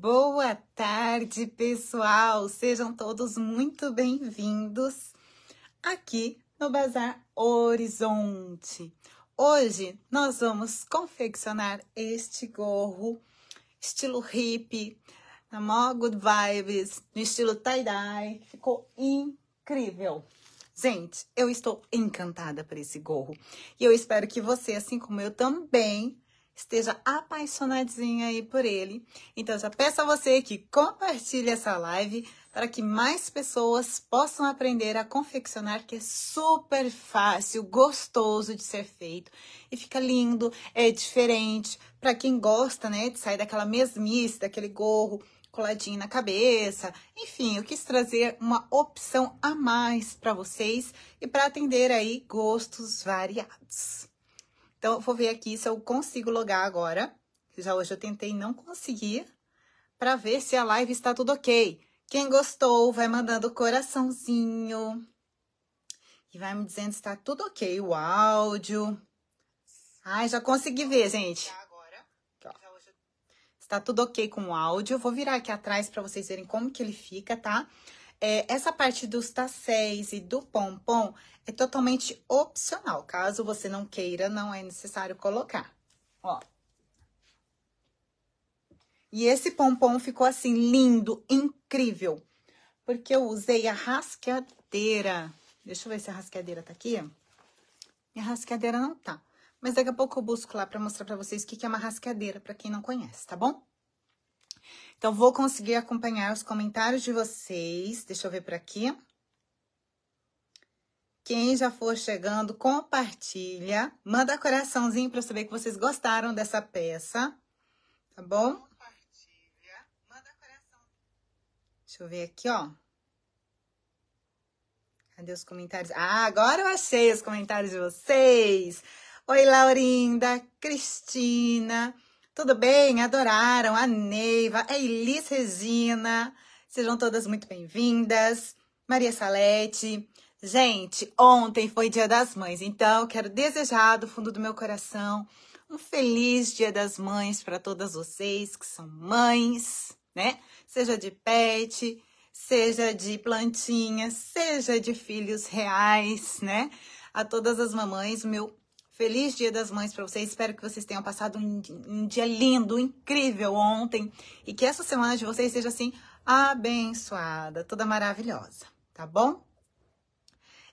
Boa tarde, pessoal! Sejam todos muito bem-vindos aqui no Bazar Horizonte. Hoje nós vamos confeccionar este gorro estilo hippie, na mó good vibes, no estilo tie-dye. Ficou incrível! Gente, eu estou encantada por esse gorro e eu espero que você, assim como eu também, esteja apaixonadinha aí por ele. Então já peço a você que compartilhe essa live para que mais pessoas possam aprender a confeccionar, que é super fácil, gostoso de ser feito e fica lindo, é diferente para quem gosta, né, de sair daquela mesmice, daquele gorro coladinho na cabeça. Enfim, eu quis trazer uma opção a mais para vocês e para atender aí gostos variados. Então, eu vou ver aqui se eu consigo logar agora. Já hoje eu tentei não conseguir. Para ver se a live está tudo ok. Quem gostou, vai mandando coraçãozinho. E vai me dizendo se está tudo ok. O áudio. Ai, já consegui ver, gente. Está tá tudo ok com o áudio. Eu vou virar aqui atrás para vocês verem como que ele fica, tá? Tá? É, essa parte dos tacéis e do pompom é totalmente opcional. Caso você não queira, não é necessário colocar. Ó. E esse pompom ficou assim, lindo, incrível. Porque eu usei a rasqueadeira. Deixa eu ver se a rasqueadeira tá aqui. Minha rasqueadeira não tá. Mas daqui a pouco eu busco lá para mostrar para vocês o que é uma rasqueadeira, para quem não conhece, tá bom? Então, vou conseguir acompanhar os comentários de vocês. Deixa eu ver por aqui. Quem já for chegando, compartilha. Manda coraçãozinho para eu saber que vocês gostaram dessa peça. Tá bom? Compartilha. Manda coração. Deixa eu ver aqui, ó. Cadê os comentários? Ah, agora eu achei os comentários de vocês. Oi, Laurinda, Cristina. Tudo bem? Adoraram a Neiva, a Elis Regina. Sejam todas muito bem-vindas. Maria Salete. Gente, ontem foi Dia das Mães, então quero desejar do fundo do meu coração um feliz Dia das Mães para todas vocês que são mães, né? Seja de pet, seja de plantinha, seja de filhos reais, né? A todas as mamães, meu Feliz Dia das Mães para vocês. Espero que vocês tenham passado um, um, dia lindo, incrível ontem e que essa semana de vocês seja assim abençoada, toda maravilhosa, tá bom?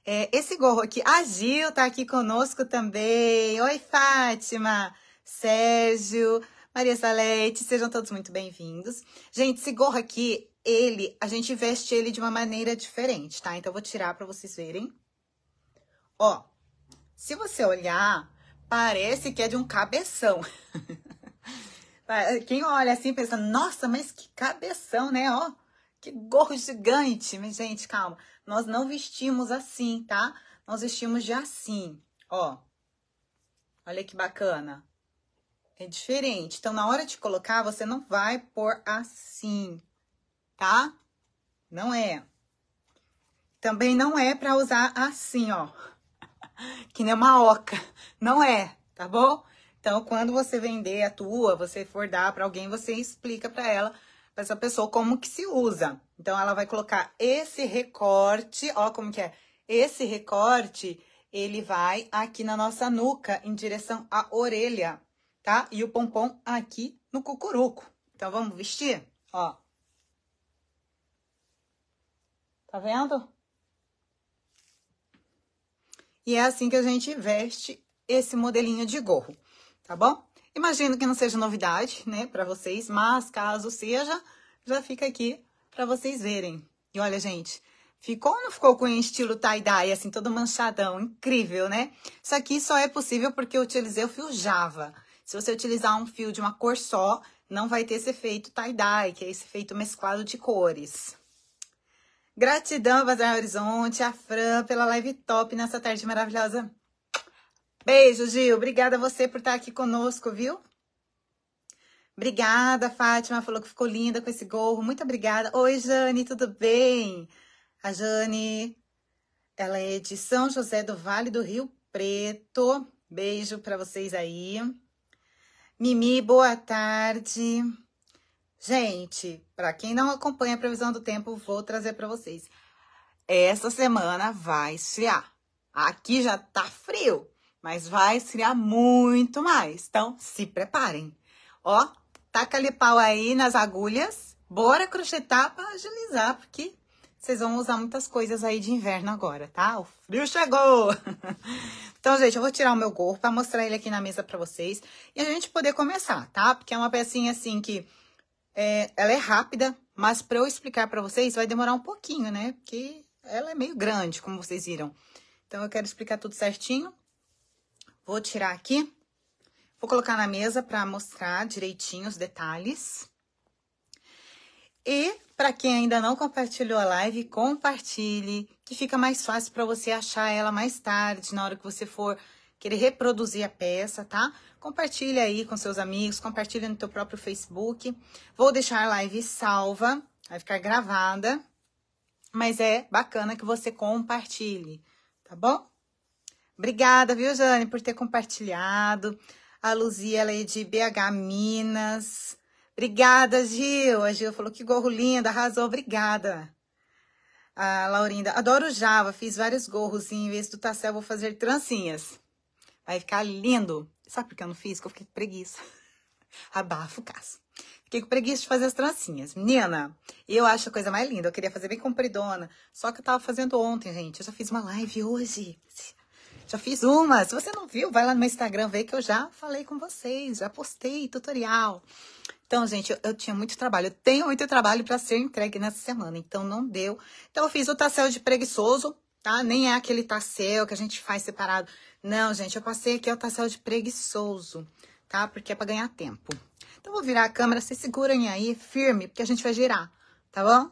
É, esse gorro aqui, a Gil tá aqui conosco também. Oi, Fátima, Sérgio, Maria Salete, sejam todos muito bem-vindos. Gente, esse gorro aqui, ele, a gente veste ele de uma maneira diferente, tá? Então eu vou tirar para vocês verem. Ó, se você olhar, parece que é de um cabeção. Quem olha assim pensa, nossa, mas que cabeção, né? Ó, que gorro gigante. Mas, gente, calma. Nós não vestimos assim, tá? Nós vestimos de assim, ó. Olha que bacana. É diferente. Então, na hora de colocar, você não vai pôr assim, tá? Não é. Também não é para usar assim, ó que nem uma oca. Não é, tá bom? Então, quando você vender a tua, você for dar para alguém, você explica para ela, para essa pessoa como que se usa. Então, ela vai colocar esse recorte, ó como que é. Esse recorte, ele vai aqui na nossa nuca, em direção à orelha, tá? E o pompom aqui no cucuruco. Então, vamos vestir? Ó. Tá vendo? E é assim que a gente veste esse modelinho de gorro, tá bom? Imagino que não seja novidade, né, para vocês, mas caso seja, já fica aqui para vocês verem. E olha, gente, ficou ou não ficou com estilo tie-dye, assim, todo manchadão? Incrível, né? Isso aqui só é possível porque eu utilizei o fio Java. Se você utilizar um fio de uma cor só, não vai ter esse efeito tie-dye, que é esse efeito mesclado de cores. Gratidão a Bazar Horizonte, a Fran, pela live top nessa tarde maravilhosa. Beijo, Gil. Obrigada a você por estar aqui conosco, viu? Obrigada, Fátima. Falou que ficou linda com esse gorro. Muito obrigada. Oi, Jane, tudo bem? A Jane, ela é de São José do Vale do Rio Preto. Beijo para vocês aí. Mimi, boa tarde. Gente, para quem não acompanha a previsão do tempo, vou trazer para vocês. Essa semana vai esfriar. Aqui já tá frio, mas vai esfriar muito mais. Então, se preparem. Ó, taca ali pau aí nas agulhas. Bora crochetar para agilizar, porque vocês vão usar muitas coisas aí de inverno agora, tá? O frio chegou! então, gente, eu vou tirar o meu gorro para mostrar ele aqui na mesa para vocês e a gente poder começar, tá? Porque é uma pecinha assim que é, ela é rápida, mas para eu explicar para vocês vai demorar um pouquinho, né? Porque ela é meio grande, como vocês viram. Então eu quero explicar tudo certinho. Vou tirar aqui. Vou colocar na mesa para mostrar direitinho os detalhes. E para quem ainda não compartilhou a live, compartilhe, que fica mais fácil para você achar ela mais tarde, na hora que você for querer reproduzir a peça, tá? Compartilha aí com seus amigos, compartilha no teu próprio Facebook. Vou deixar a live salva, vai ficar gravada, mas é bacana que você compartilhe, tá bom? Obrigada, viu, Jane, por ter compartilhado. A Luzia, ela é de BH Minas. Obrigada, Gil. A Gil falou que gorro lindo, arrasou, obrigada. A Laurinda, adoro Java, fiz vários gorros e em vez do tassel vou fazer trancinhas. Vai ficar lindo. Sabe por que eu não fiz? Porque eu fiquei com preguiça. Abafo, caso. Fiquei com preguiça de fazer as trancinhas. Menina, eu acho a coisa mais linda. Eu queria fazer bem compridona. Só que eu tava fazendo ontem, gente. Eu já fiz uma live hoje. Já fiz uma. Se você não viu, vai lá no meu Instagram ver que eu já falei com vocês. Já postei tutorial. Então, gente, eu, eu tinha muito trabalho. Eu tenho muito trabalho para ser entregue nessa semana. Então, não deu. Então, eu fiz o tassel de preguiçoso, tá? Nem é aquele tassel que a gente faz separado. Não, gente, eu passei aqui, ó, tá céu de preguiçoso, tá? Porque é pra ganhar tempo. Então, vou virar a câmera, se segurem aí, firme, porque a gente vai girar, tá bom?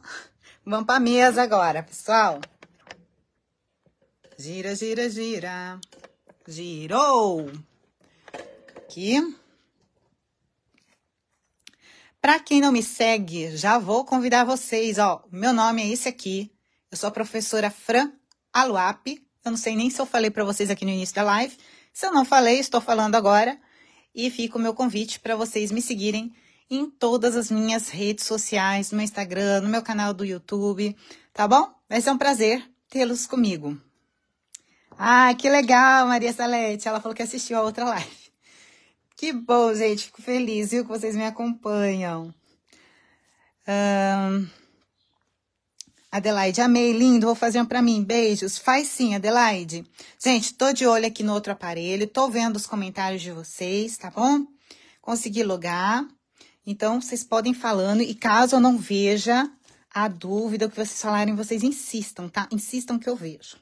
Vamos pra mesa agora, pessoal. Gira, gira, gira. Girou! Aqui. Para quem não me segue, já vou convidar vocês, ó. Meu nome é esse aqui. Eu sou a professora Fran Aluap eu não sei nem se eu falei para vocês aqui no início da live. Se eu não falei, estou falando agora. E fica o meu convite para vocês me seguirem em todas as minhas redes sociais, no meu Instagram, no meu canal do YouTube, tá bom? Vai ser um prazer tê-los comigo. Ah, que legal, Maria Salete. Ela falou que assistiu a outra live. Que bom, gente. Fico feliz, viu, que vocês me acompanham. Um... Adelaide, amei, lindo, vou fazer um para mim. Beijos. Faz sim, Adelaide. Gente, tô de olho aqui no outro aparelho, tô vendo os comentários de vocês, tá bom? Consegui logar. Então, vocês podem falando e caso eu não veja a dúvida que vocês falarem, vocês insistam, tá? Insistam que eu vejo.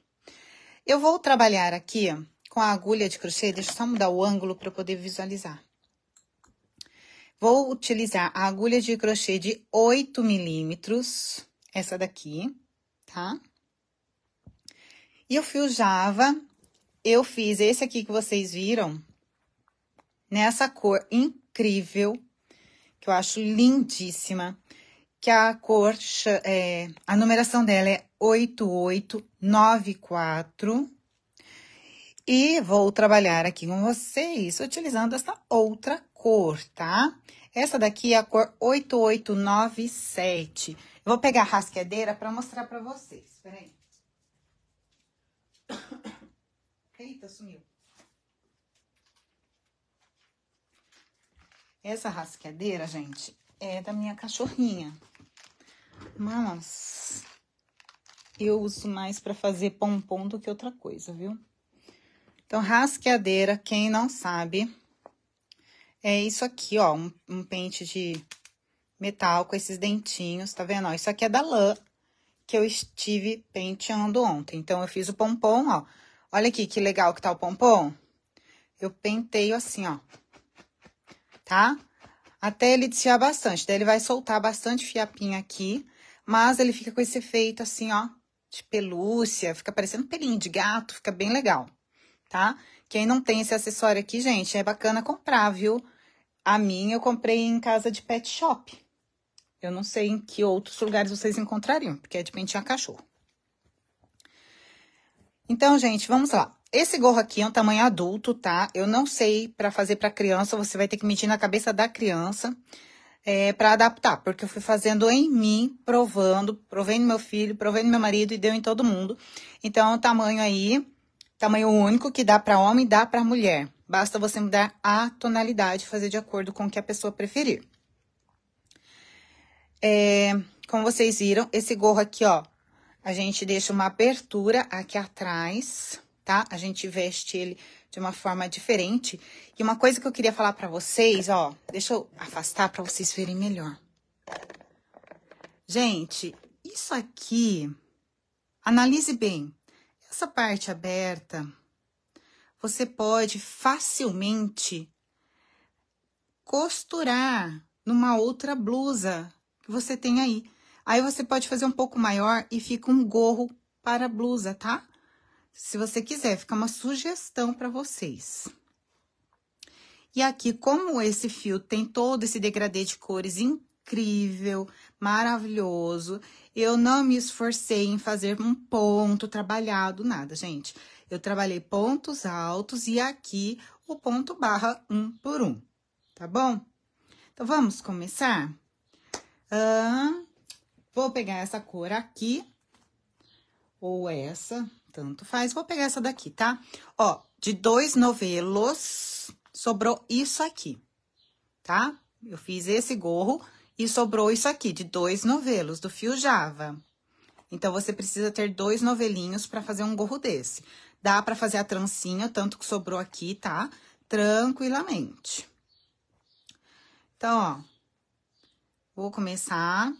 Eu vou trabalhar aqui com a agulha de crochê, deixa eu só mudar o ângulo para eu poder visualizar. Vou utilizar a agulha de crochê de 8 milímetros essa daqui, tá? E o fio Java, eu fiz esse aqui que vocês viram, nessa cor incrível, que eu acho lindíssima, que a cor, é, a numeração dela é 8894. E vou trabalhar aqui com vocês utilizando essa outra cor, tá? Essa daqui é a cor 8897. Eu vou pegar a rasqueadeira para mostrar para vocês. Espera aí. Eita, sumiu. Essa rasqueadeira, gente, é da minha cachorrinha. Mas eu uso mais para fazer pompom do que outra coisa, viu? Então, rasqueadeira, quem não sabe, é isso aqui, ó, um, um pente de metal com esses dentinhos, tá vendo? Ó, isso aqui é da lã que eu estive penteando ontem. Então, eu fiz o pompom, ó. Olha aqui que legal que tá o pompom. Eu penteio assim, ó. Tá? Até ele desfiar bastante. Daí, ele vai soltar bastante fiapinha aqui. Mas ele fica com esse efeito assim, ó, de pelúcia. Fica parecendo pelinho de gato. Fica bem legal, tá? Quem não tem esse acessório aqui, gente, é bacana comprar, viu? A minha eu comprei em casa de pet shop. Eu não sei em que outros lugares vocês encontrariam, porque é de pentear cachorro. Então, gente, vamos lá. Esse gorro aqui é um tamanho adulto, tá? Eu não sei para fazer para criança, você vai ter que medir na cabeça da criança é, para adaptar, porque eu fui fazendo em mim, provando, provei no meu filho, provei no meu marido e deu em todo mundo. Então, é um tamanho aí, tamanho único que dá para homem e dá para mulher. Basta você mudar a tonalidade, fazer de acordo com o que a pessoa preferir. É, como vocês viram, esse gorro aqui, ó, a gente deixa uma abertura aqui atrás, tá? A gente veste ele de uma forma diferente. E uma coisa que eu queria falar pra vocês, ó, deixa eu afastar pra vocês verem melhor. Gente, isso aqui, analise bem. Essa parte aberta, você pode facilmente costurar numa outra blusa que você tem aí. Aí você pode fazer um pouco maior e fica um gorro para a blusa, tá? Se você quiser, fica uma sugestão para vocês. E aqui, como esse fio tem todo esse degradê de cores incrível, maravilhoso, eu não me esforcei em fazer um ponto trabalhado, nada, gente eu trabalhei pontos altos e aqui o ponto barra um por um, tá bom? Então, vamos começar? vou pegar essa cor aqui, ou essa, tanto faz. Vou pegar essa daqui, tá? Ó, de dois novelos, sobrou isso aqui, tá? Eu fiz esse gorro e sobrou isso aqui, de dois novelos, do fio Java. Então, você precisa ter dois novelinhos para fazer um gorro desse. Dá para fazer a trancinha, tanto que sobrou aqui, tá? Tranquilamente. Então, ó. Vou começar.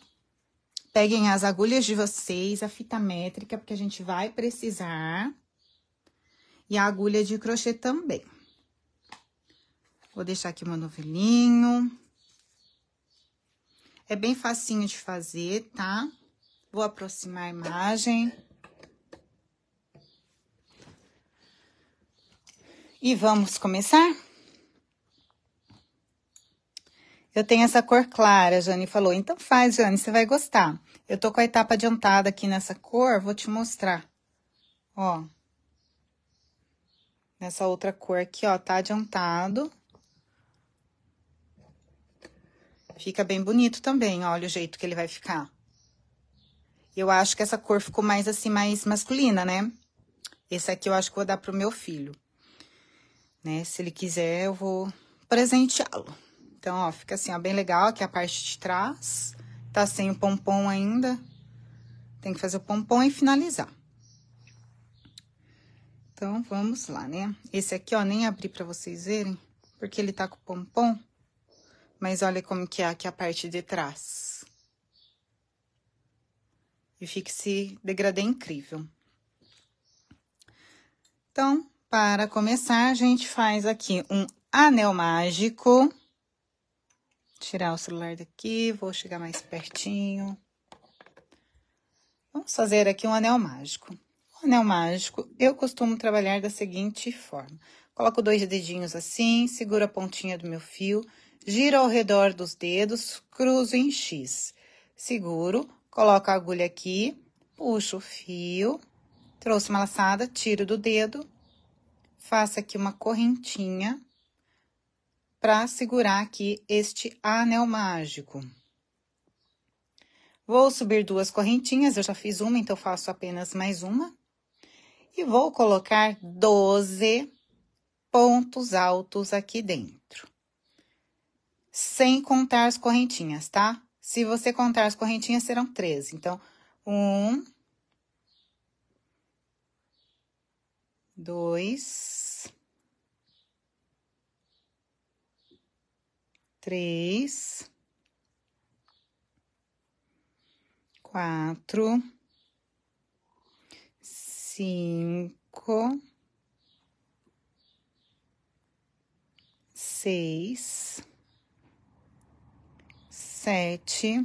Peguem as agulhas de vocês, a fita métrica, porque a gente vai precisar. E a agulha de crochê também. Vou deixar aqui meu novelinho. É bem facinho de fazer, tá? Vou aproximar a imagem. E vamos começar? Eu tenho essa cor clara, a Jane falou. Então faz, Jane, você vai gostar. Eu tô com a etapa adiantada aqui nessa cor, vou te mostrar. Ó. Nessa outra cor aqui, ó, tá adiantado. Fica bem bonito também, olha o jeito que ele vai ficar. Eu acho que essa cor ficou mais assim, mais masculina, né? Esse aqui eu acho que vou dar pro meu filho né? Se ele quiser, eu vou presenteá-lo. Então, ó, fica assim, ó, bem legal aqui a parte de trás. Tá sem o pompom ainda. Tem que fazer o pompom e finalizar. Então, vamos lá, né? Esse aqui, ó, nem abri pra vocês verem, porque ele tá com pompom. Mas olha como que é aqui a parte de trás. E fica esse degradê incrível. Então, para começar, a gente faz aqui um anel mágico. Tirar o celular daqui, vou chegar mais pertinho. Vamos fazer aqui um anel mágico. O anel mágico, eu costumo trabalhar da seguinte forma. Coloco dois dedinhos assim, seguro a pontinha do meu fio, giro ao redor dos dedos, cruzo em X. Seguro, coloco a agulha aqui, puxo o fio, trouxe uma laçada, tiro do dedo, faça aqui uma correntinha para segurar aqui este anel mágico. Vou subir duas correntinhas, eu já fiz uma, então faço apenas mais uma. E vou colocar 12 pontos altos aqui dentro. Sem contar as correntinhas, tá? Se você contar as correntinhas, serão 13. Então, um, dois, três, quatro, cinco, seis, sete,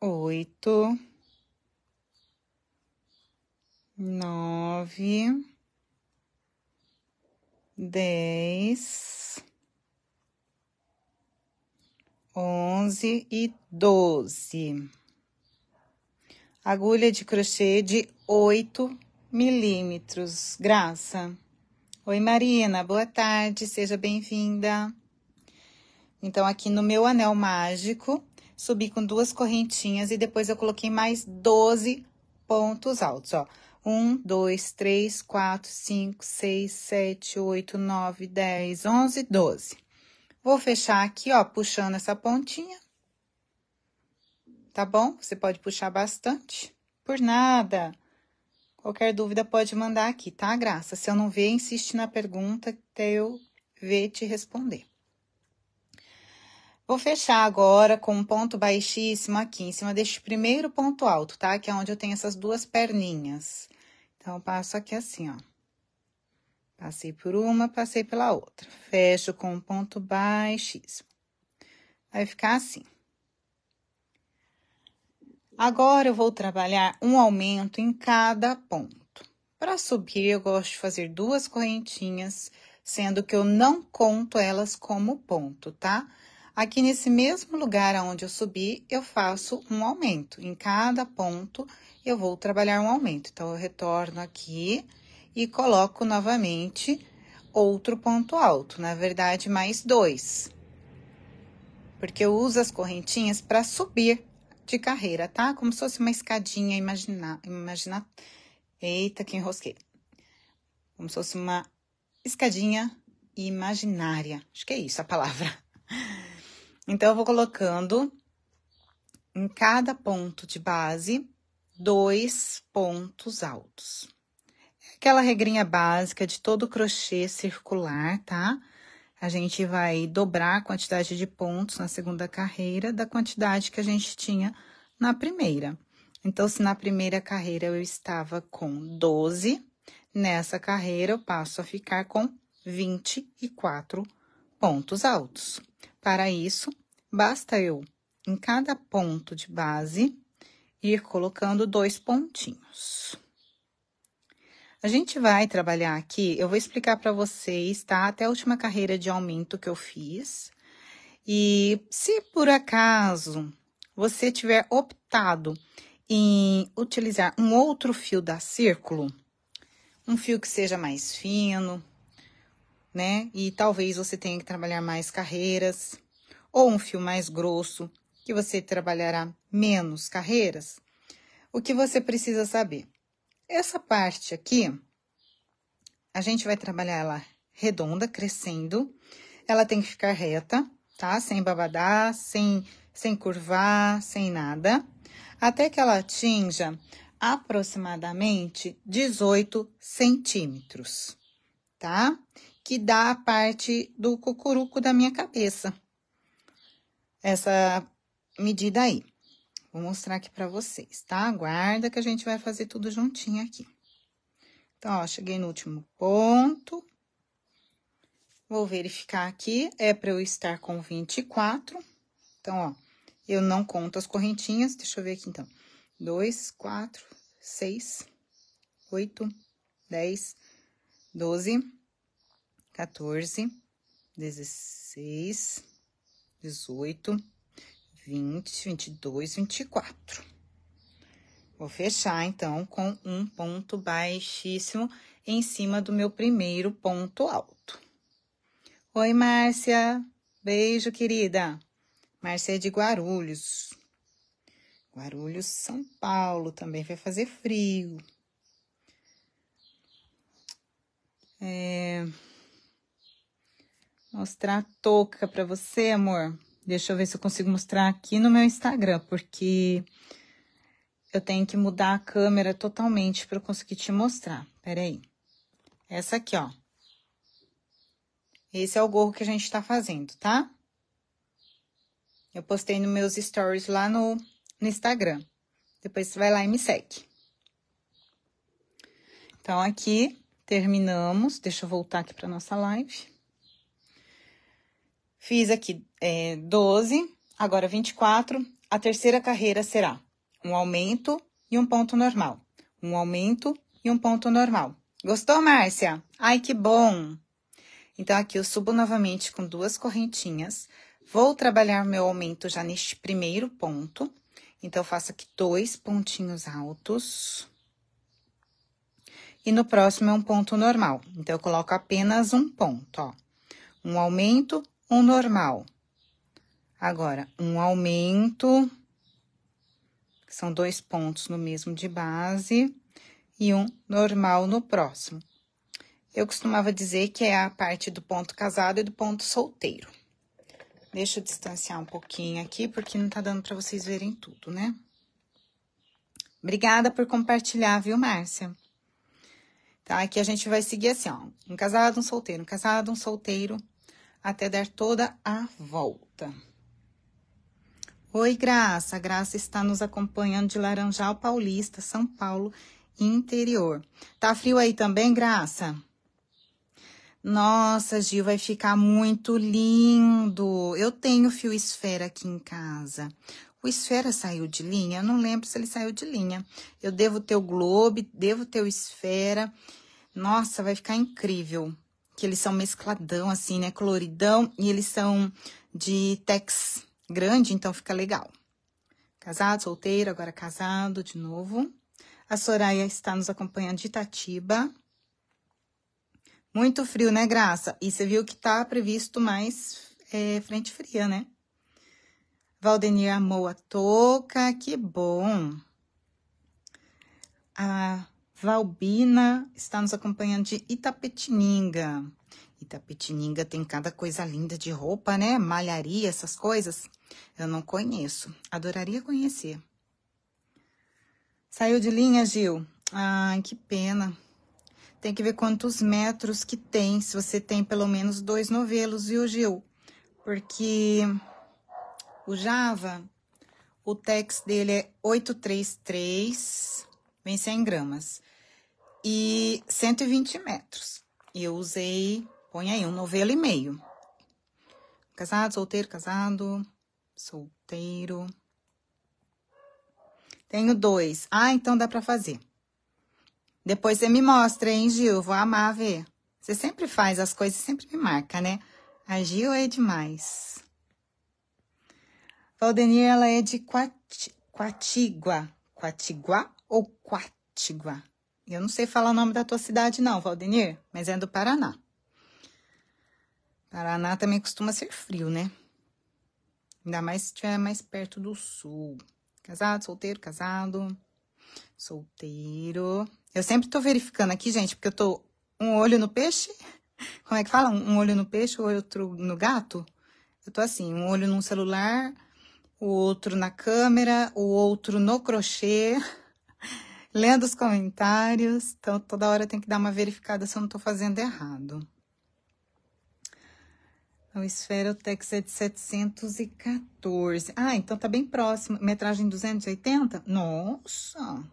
oito nove, dez, onze e doze. Agulha de crochê de oito milímetros. Graça. Oi, Marina. Boa tarde. Seja bem-vinda. Então, aqui no meu anel mágico, subi com duas correntinhas e depois eu coloquei mais 12 pontos altos, ó. 1, 2, 3, 4, 5, 6, 7, 8, 9, 10, 11, 12. Vou fechar aqui, ó, puxando essa pontinha. Tá bom? Você pode puxar bastante. Por nada. Qualquer dúvida pode mandar aqui, tá, Graça? Se eu não ver, insiste na pergunta até eu ver te responder. Vou fechar agora com um ponto baixíssimo aqui em cima deste primeiro ponto alto, tá? Que é onde eu tenho essas duas perninhas. Então, passo aqui assim, ó. Passei por uma, passei pela outra. Fecho com um ponto baixíssimo. Vai ficar assim. Agora, eu vou trabalhar um aumento em cada ponto. Para subir, eu gosto de fazer duas correntinhas, sendo que eu não conto elas como ponto, tá? Tá? Aqui nesse mesmo lugar onde eu subi, eu faço um aumento. Em cada ponto, eu vou trabalhar um aumento. Então, eu retorno aqui e coloco novamente outro ponto alto. Na verdade, mais dois. Porque eu uso as correntinhas para subir de carreira, tá? Como se fosse uma escadinha imaginar, Eita, que enrosquei. Como se fosse uma escadinha imaginária. Acho que é isso a palavra. Então, eu vou colocando em cada ponto de base dois pontos altos. É aquela regrinha básica de todo crochê circular, tá? A gente vai dobrar a quantidade de pontos na segunda carreira da quantidade que a gente tinha na primeira. Então, se na primeira carreira eu estava com 12, nessa carreira eu passo a ficar com 24 pontos altos. Para isso, basta eu, em cada ponto de base, ir colocando dois pontinhos. A gente vai trabalhar aqui, eu vou explicar para vocês, tá? Até a última carreira de aumento que eu fiz. E se por acaso você tiver optado em utilizar um outro fio da círculo, um fio que seja mais fino, né? E talvez você tenha que trabalhar mais carreiras ou um fio mais grosso, que você trabalhará menos carreiras. O que você precisa saber? Essa parte aqui, a gente vai trabalhar ela redonda, crescendo. Ela tem que ficar reta, tá? Sem babadar, sem, sem curvar, sem nada. Até que ela atinja aproximadamente 18 centímetros, tá? que dá a parte do cucuruco da minha cabeça. Essa medida aí. Vou mostrar aqui pra vocês, tá? Aguarda que a gente vai fazer tudo juntinho aqui. Então, ó, cheguei no último ponto. Vou verificar aqui, é pra eu estar com 24. Então, ó, eu não conto as correntinhas, deixa eu ver aqui então. 2, 4, 6, 8, 10, 12, 14, 16, 18, 20, 22, 24. Vou fechar, então, com um ponto baixíssimo em cima do meu primeiro ponto alto. Oi, Márcia. Beijo, querida. Márcia é de Guarulhos. Guarulhos, São Paulo. Também vai fazer frio. É mostrar a touca para você, amor. Deixa eu ver se eu consigo mostrar aqui no meu Instagram, porque eu tenho que mudar a câmera totalmente para eu conseguir te mostrar. Pera aí. Essa aqui, ó. Esse é o gorro que a gente tá fazendo, tá? Eu postei nos meus stories lá no, no Instagram. Depois você vai lá e me segue. Então, aqui terminamos. Deixa eu voltar aqui para nossa live. Fiz aqui é, 12, agora 24. A terceira carreira será um aumento e um ponto normal. Um aumento e um ponto normal. Gostou, Márcia? Ai, que bom! Então, aqui eu subo novamente com duas correntinhas. Vou trabalhar meu aumento já neste primeiro ponto. Então, faço aqui dois pontinhos altos. E no próximo é um ponto normal. Então, eu coloco apenas um ponto, ó. Um aumento um normal. Agora, um aumento, que são dois pontos no mesmo de base, e um normal no próximo. Eu costumava dizer que é a parte do ponto casado e do ponto solteiro. Deixa eu distanciar um pouquinho aqui, porque não tá dando para vocês verem tudo, né? Obrigada por compartilhar, viu, Márcia? Tá? Aqui a gente vai seguir assim, ó. Um casado, um solteiro, um casado, um solteiro, até dar toda a volta. Oi, Graça. A Graça está nos acompanhando de Laranjal Paulista, São Paulo, interior. Tá frio aí também, Graça? Nossa, Gil, vai ficar muito lindo. Eu tenho fio esfera aqui em casa. O esfera saiu de linha? Eu não lembro se ele saiu de linha. Eu devo ter o globo, devo ter o esfera. Nossa, vai ficar incrível que eles são mescladão, assim, né? Coloridão. E eles são de tex grande, então fica legal. Casado, solteiro, agora casado de novo. A Soraya está nos acompanhando de Itatiba. Muito frio, né, Graça? E você viu que tá previsto mais é, frente fria, né? Valdenir amou a touca, que bom. A Valbina está nos acompanhando de Itapetininga. Itapetininga tem cada coisa linda de roupa, né? Malharia, essas coisas. Eu não conheço. Adoraria conhecer. Saiu de linha, Gil? Ai, que pena. Tem que ver quantos metros que tem, se você tem pelo menos dois novelos, viu, Gil? Porque o Java, o tex dele é 833, vem 100 gramas e 120 metros. Eu usei, põe aí, um novelo e meio. Casado, solteiro, casado, solteiro. Tenho dois. Ah, então dá para fazer. Depois você me mostra, hein, Gil? Vou amar ver. Você sempre faz as coisas, sempre me marca, né? A Gil é demais. Valdenir, ela é de Quati, Quatigua. Quatiguá ou Quatigua? Eu não sei falar o nome da tua cidade, não, Valdenir, mas é do Paraná. Paraná também costuma ser frio, né? Ainda mais se estiver mais perto do sul. Casado, solteiro, casado, solteiro. Eu sempre tô verificando aqui, gente, porque eu tô um olho no peixe. Como é que fala? Um olho no peixe ou outro no gato? Eu tô assim, um olho num celular, o outro na câmera, o outro no crochê. lendo os comentários. Então, toda hora tem que dar uma verificada se eu não estou fazendo errado. O Esferotex é de 714. Ah, então tá bem próximo. Metragem 280? Nossa!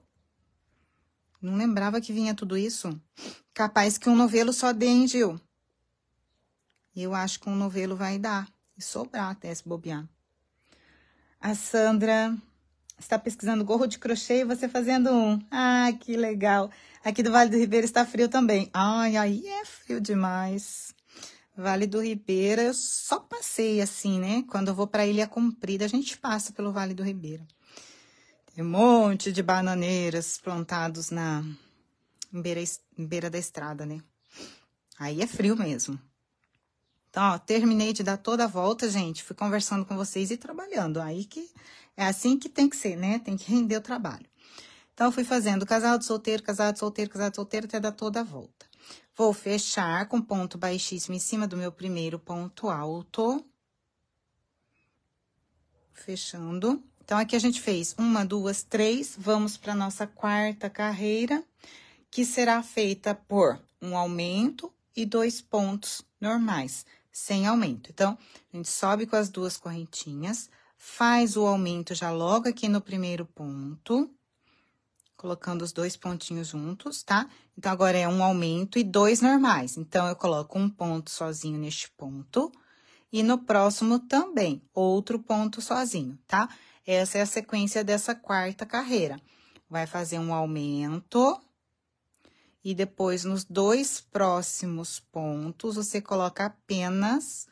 Não lembrava que vinha tudo isso. Capaz que um novelo só dê, hein, Gil? Eu acho que um novelo vai dar. E sobrar até se bobear. A Sandra está pesquisando gorro de crochê e você fazendo um. Ah, que legal. Aqui do Vale do Ribeiro está frio também. Ai, aí é frio demais. Vale do Ribeiro, eu só passei assim, né? Quando eu vou para Ilha Comprida, a gente passa pelo Vale do Ribeiro. Tem um monte de bananeiras plantados na beira, beira da estrada, né? Aí é frio mesmo. Então, ó, terminei de dar toda a volta, gente. Fui conversando com vocês e trabalhando. Aí que é assim que tem que ser, né? Tem que render o trabalho. Então, fui fazendo casal de solteiro, casal de solteiro, casal de solteiro, até dar toda a volta. Vou fechar com ponto baixíssimo em cima do meu primeiro ponto alto. Fechando. Então, aqui a gente fez uma, duas, três. Vamos para nossa quarta carreira, que será feita por um aumento e dois pontos normais, sem aumento. Então, a gente sobe com as duas correntinhas faz o aumento já logo aqui no primeiro ponto, colocando os dois pontinhos juntos, tá? Então, agora é um aumento e dois normais. Então, eu coloco um ponto sozinho neste ponto e no próximo também, outro ponto sozinho, tá? Essa é a sequência dessa quarta carreira. Vai fazer um aumento e depois nos dois próximos pontos você coloca apenas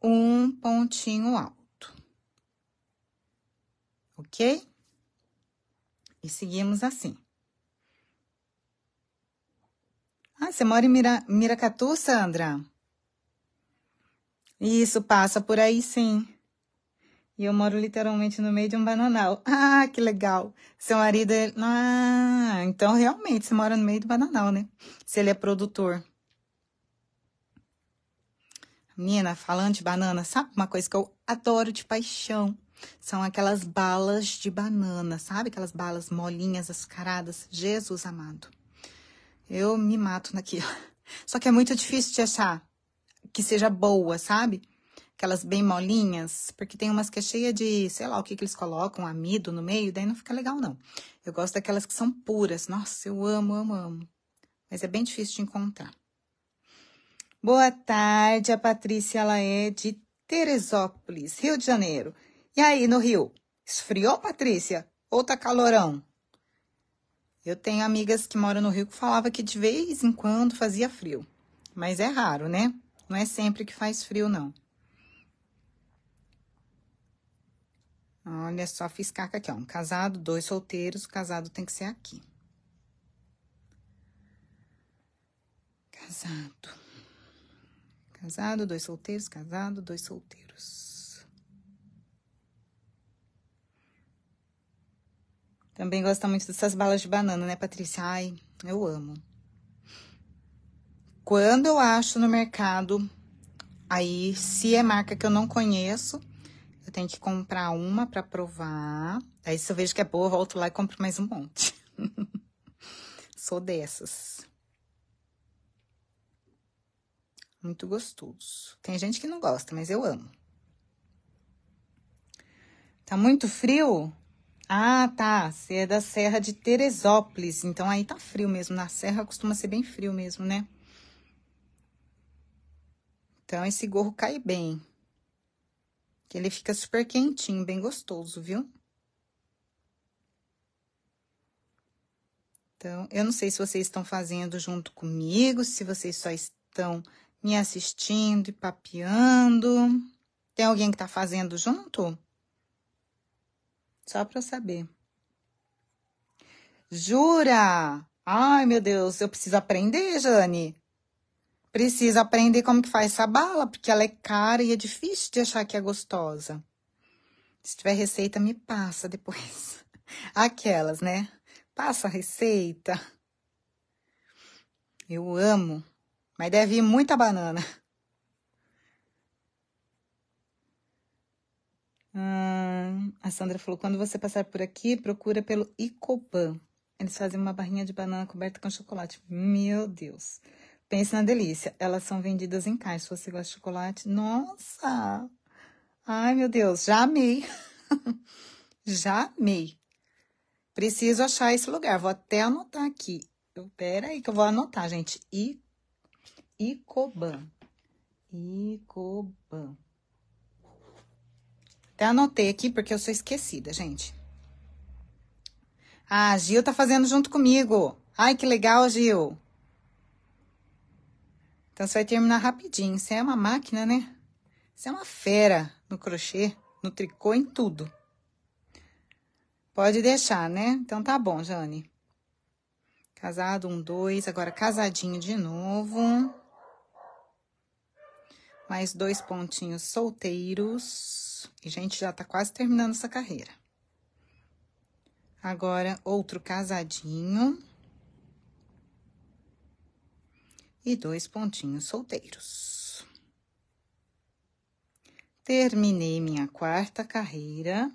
um pontinho alto ok? E seguimos assim. Ah, você mora em Mira, Miracatu, Sandra? Isso, passa por aí sim. E eu moro literalmente no meio de um bananal. Ah, que legal. Seu marido. É- ah, então realmente você mora no meio do bananal, né? Se ele é produtor. Nina, falando de banana, sabe uma coisa que eu adoro de paixão? São aquelas balas de banana, sabe? Aquelas balas molinhas, açucaradas. Jesus amado. Eu me mato naquilo. Só que é muito difícil de achar que seja boa, sabe? Aquelas bem molinhas, porque tem umas que é cheia de, sei lá, o que, que eles colocam, amido no meio, daí não fica legal, não. Eu gosto daquelas que são puras. Nossa, eu amo, amo, amo. Mas é bem difícil de encontrar. Boa tarde, a Patrícia, ela é de Teresópolis, Rio de Janeiro. E aí, no Rio? Esfriou, Patrícia? Ou tá calorão? Eu tenho amigas que moram no Rio que falava que de vez em quando fazia frio. Mas é raro, né? Não é sempre que faz frio, não. Olha só, fiz caca aqui, ó. Um casado, dois solteiros, o casado tem que ser aqui. Casado. Casado, dois solteiros, casado, dois solteiros. Também gosta muito dessas balas de banana, né, Patrícia? Ai, eu amo. Quando eu acho no mercado, aí se é marca que eu não conheço, eu tenho que comprar uma para provar. Aí se eu vejo que é boa, eu volto lá e compro mais um monte. Sou dessas. Muito gostoso. Tem gente que não gosta, mas eu amo. Tá muito frio? Ah, tá. Você é da Serra de Teresópolis. Então aí tá frio mesmo. Na Serra costuma ser bem frio mesmo, né? Então esse gorro cai bem. Que ele fica super quentinho, bem gostoso, viu? Então, eu não sei se vocês estão fazendo junto comigo, se vocês só estão me assistindo e papeando. Tem alguém que tá fazendo junto? Só para eu saber. Jura? Ai, meu Deus, eu preciso aprender, Jane. Preciso aprender como que faz essa bala, porque ela é cara e é difícil de achar que é gostosa. Se tiver receita, me passa depois. Aquelas, né? Passa a receita. Eu amo, mas deve ir muita banana. a Sandra falou: quando você passar por aqui, procura pelo Icopan. Eles fazem uma barrinha de banana coberta com chocolate. Meu Deus! Pense na delícia. Elas são vendidas em caixa. Se você gosta de chocolate, nossa! Ai, meu Deus, já amei! já amei! Preciso achar esse lugar. Vou até anotar aqui. Eu, pera aí que eu vou anotar, gente. I, Icoban. Icoban. Até anotei aqui porque eu sou esquecida, gente. Ah, Gil tá fazendo junto comigo. Ai, que legal, Gil. Então, você vai terminar rapidinho. Você é uma máquina, né? Você é uma fera no crochê, no tricô, em tudo. Pode deixar, né? Então, tá bom, Jane. Casado, um, dois. Agora, casadinho de novo. Mais dois pontinhos solteiros isso. E a gente já tá quase terminando essa carreira. Agora, outro casadinho. E dois pontinhos solteiros. Terminei minha quarta carreira.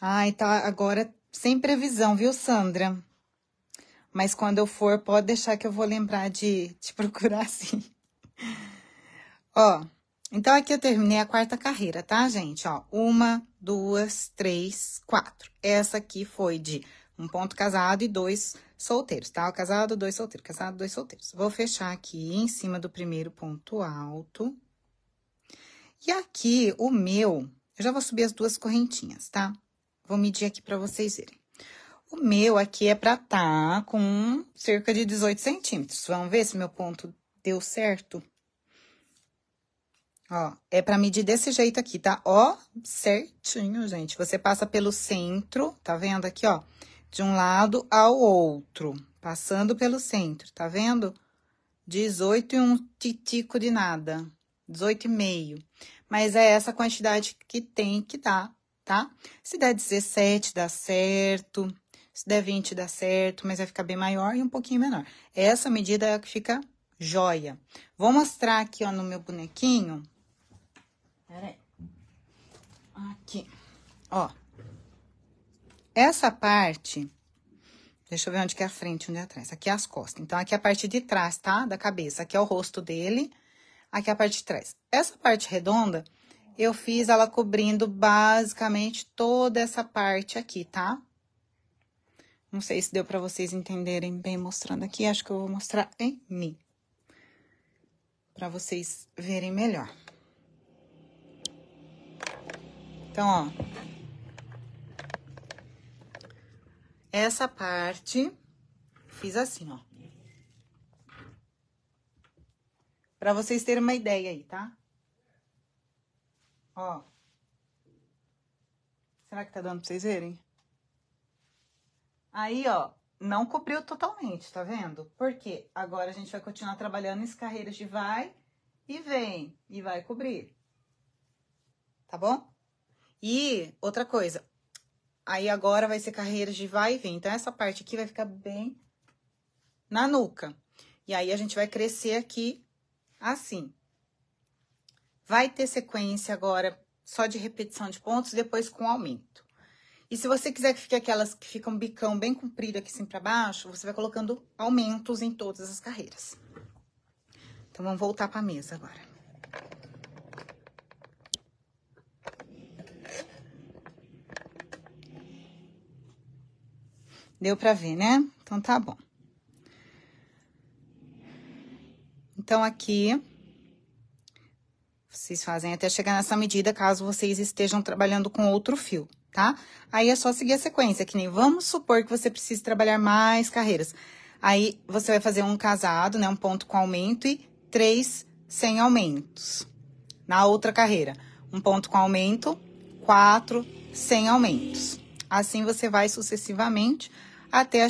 Ai, tá agora sem previsão, viu, Sandra? Mas quando eu for, pode deixar que eu vou lembrar de te procurar assim. Ó, então, aqui eu terminei a quarta carreira, tá, gente? Ó, uma, duas, três, quatro. Essa aqui foi de um ponto casado e dois solteiros, tá? O casado, dois solteiros, casado, dois solteiros. Vou fechar aqui em cima do primeiro ponto alto. E aqui, o meu, eu já vou subir as duas correntinhas, tá? Vou medir aqui para vocês verem. O meu aqui é pra tá com cerca de 18 centímetros. Vamos ver se meu ponto deu certo? Ó, é para medir desse jeito aqui, tá? Ó, certinho, gente. Você passa pelo centro, tá vendo aqui, ó? De um lado ao outro, passando pelo centro, tá vendo? 18 e um titico de nada, e meio Mas é essa quantidade que tem que dar, tá? Se der 17, dá certo. Se der 20, dá certo, mas vai ficar bem maior e um pouquinho menor. Essa medida é a que fica joia. Vou mostrar aqui, ó, no meu bonequinho, Peraí. Aqui. Ó. Essa parte... Deixa eu ver onde que é a frente, onde é atrás. Aqui é as costas. Então, aqui é a parte de trás, tá? Da cabeça. Aqui é o rosto dele. Aqui é a parte de trás. Essa parte redonda, eu fiz ela cobrindo basicamente toda essa parte aqui, tá? Não sei se deu pra vocês entenderem bem mostrando aqui. Acho que eu vou mostrar em mim. Pra vocês verem melhor. Então, ó. Essa parte, fiz assim, ó. Pra vocês terem uma ideia aí, tá? Ó. Será que tá dando pra vocês verem? Aí, ó, não cobriu totalmente, tá vendo? Porque agora a gente vai continuar trabalhando em carreiras de vai e vem, e vai cobrir. Tá bom? E outra coisa, aí agora vai ser carreiras de vai e vem. Então, essa parte aqui vai ficar bem na nuca. E aí, a gente vai crescer aqui assim. Vai ter sequência agora só de repetição de pontos, depois com aumento. E se você quiser que fique aquelas que ficam bicão bem comprido aqui assim para baixo, você vai colocando aumentos em todas as carreiras. Então, vamos voltar para a mesa agora. Deu para ver, né? Então tá bom. Então aqui vocês fazem até chegar nessa medida, caso vocês estejam trabalhando com outro fio, tá? Aí é só seguir a sequência, que nem vamos supor que você precise trabalhar mais carreiras. Aí você vai fazer um casado, né, um ponto com aumento e três sem aumentos. Na outra carreira, um ponto com aumento, quatro sem aumentos. Assim você vai sucessivamente até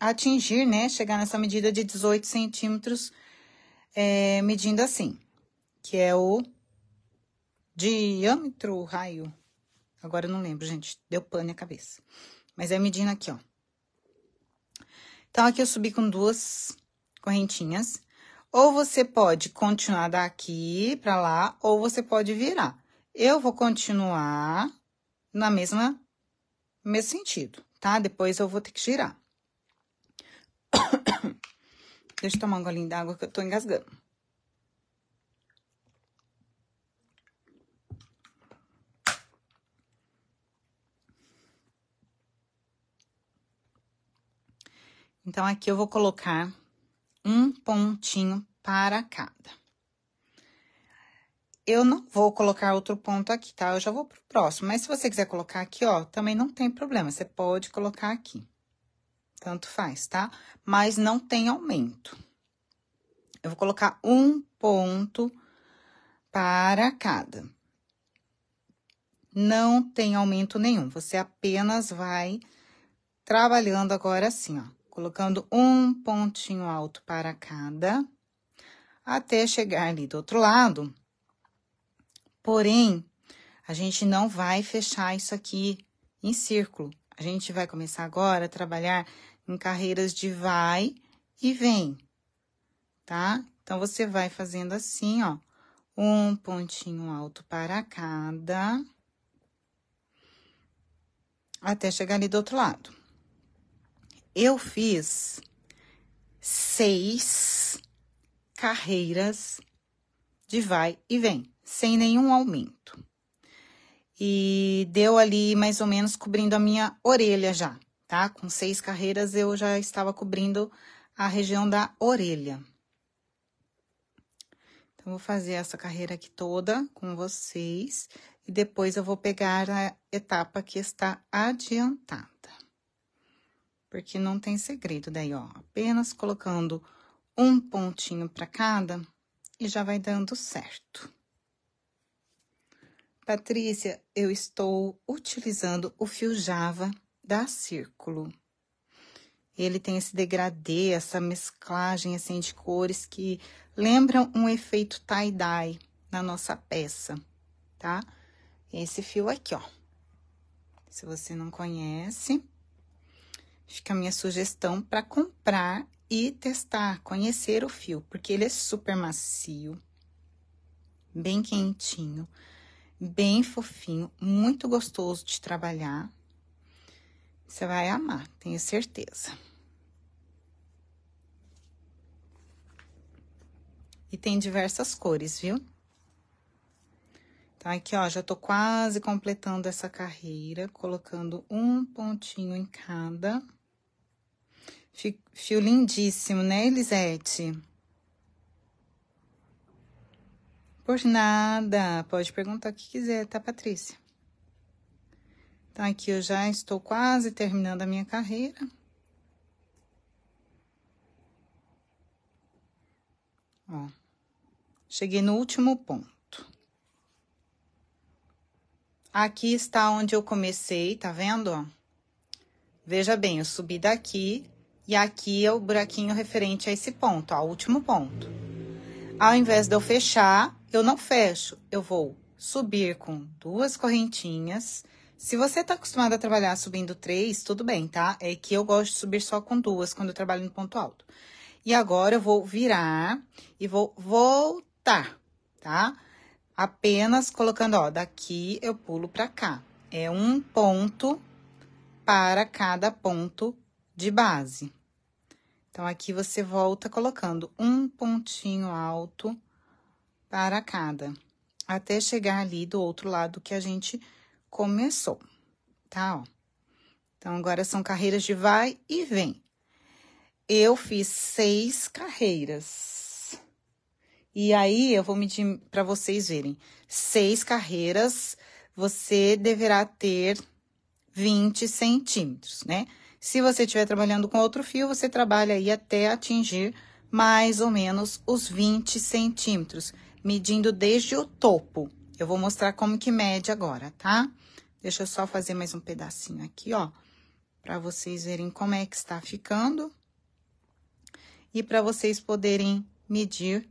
atingir, né, chegar nessa medida de 18 centímetros, é, medindo assim, que é o diâmetro raio. Agora eu não lembro, gente, deu pane a cabeça. Mas é medindo aqui, ó. Então, aqui eu subi com duas correntinhas. Ou você pode continuar daqui para lá, ou você pode virar. Eu vou continuar na mesma, no mesmo sentido tá? Depois eu vou ter que girar. Deixa eu tomar um golinho d'água que eu tô engasgando. Então, aqui eu vou colocar um pontinho para cada. Eu não vou colocar outro ponto aqui, tá? Eu já vou pro próximo, mas se você quiser colocar aqui, ó, também não tem problema, você pode colocar aqui. Tanto faz, tá? Mas não tem aumento. Eu vou colocar um ponto para cada. Não tem aumento nenhum, você apenas vai trabalhando agora assim, ó. Colocando um pontinho alto para cada, até chegar ali do outro lado, Porém, a gente não vai fechar isso aqui em círculo. A gente vai começar agora a trabalhar em carreiras de vai e vem, tá? Então, você vai fazendo assim, ó. Um pontinho alto para cada. Até chegar ali do outro lado. Eu fiz seis carreiras de vai e vem sem nenhum aumento. E deu ali mais ou menos cobrindo a minha orelha já, tá? Com seis carreiras eu já estava cobrindo a região da orelha. Então, vou fazer essa carreira aqui toda com vocês e depois eu vou pegar a etapa que está adiantada. Porque não tem segredo daí, ó. Apenas colocando um pontinho para cada e já vai dando certo. Patrícia, eu estou utilizando o fio Java da Círculo. Ele tem esse degradê, essa mesclagem assim de cores que lembram um efeito tie-dye na nossa peça, tá? Esse fio aqui, ó. Se você não conhece, fica a minha sugestão para comprar e testar, conhecer o fio, porque ele é super macio, bem quentinho bem fofinho, muito gostoso de trabalhar. Você vai amar, tenho certeza. E tem diversas cores, viu? Então, aqui, ó, já tô quase completando essa carreira, colocando um pontinho em cada. Fio lindíssimo, né, Elisete? Por nada. Pode perguntar o que quiser, tá, Patrícia? então aqui eu já estou quase terminando a minha carreira. Ó, cheguei no último ponto. Aqui está onde eu comecei, tá vendo, ó? Veja bem, eu subi daqui e aqui é o buraquinho referente a esse ponto, ó, último ponto. Ao invés de eu fechar, eu não fecho, eu vou subir com duas correntinhas. Se você tá acostumado a trabalhar subindo três, tudo bem, tá? É que eu gosto de subir só com duas quando eu trabalho no ponto alto. E agora eu vou virar e vou voltar, tá? Apenas colocando, ó, daqui eu pulo pra cá. É um ponto para cada ponto de base. Então, aqui você volta colocando um pontinho alto para cada, até chegar ali do outro lado que a gente começou, tá? Ó. Então, agora são carreiras de vai e vem. Eu fiz seis carreiras. E aí, eu vou medir para vocês verem. Seis carreiras, você deverá ter 20 centímetros, né? Se você estiver trabalhando com outro fio, você trabalha aí até atingir mais ou menos os 20 centímetros medindo desde o topo. Eu vou mostrar como que mede agora, tá? Deixa eu só fazer mais um pedacinho aqui, ó, para vocês verem como é que está ficando. E para vocês poderem medir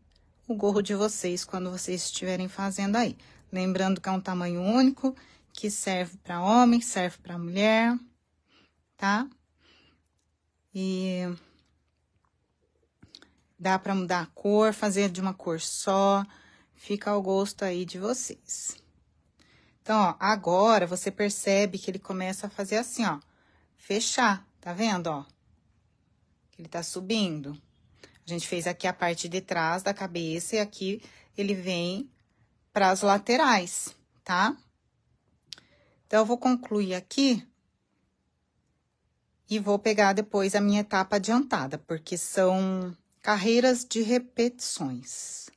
o gorro de vocês quando vocês estiverem fazendo aí. Lembrando que é um tamanho único, que serve para homem, serve para mulher, tá? E dá para mudar a cor, fazer de uma cor só. Fica ao gosto aí de vocês. Então, ó, agora você percebe que ele começa a fazer assim, ó. Fechar, tá vendo, ó? Ele tá subindo. A gente fez aqui a parte de trás da cabeça e aqui ele vem para as laterais, tá? Então, eu vou concluir aqui e vou pegar depois a minha etapa adiantada, porque são carreiras de repetições.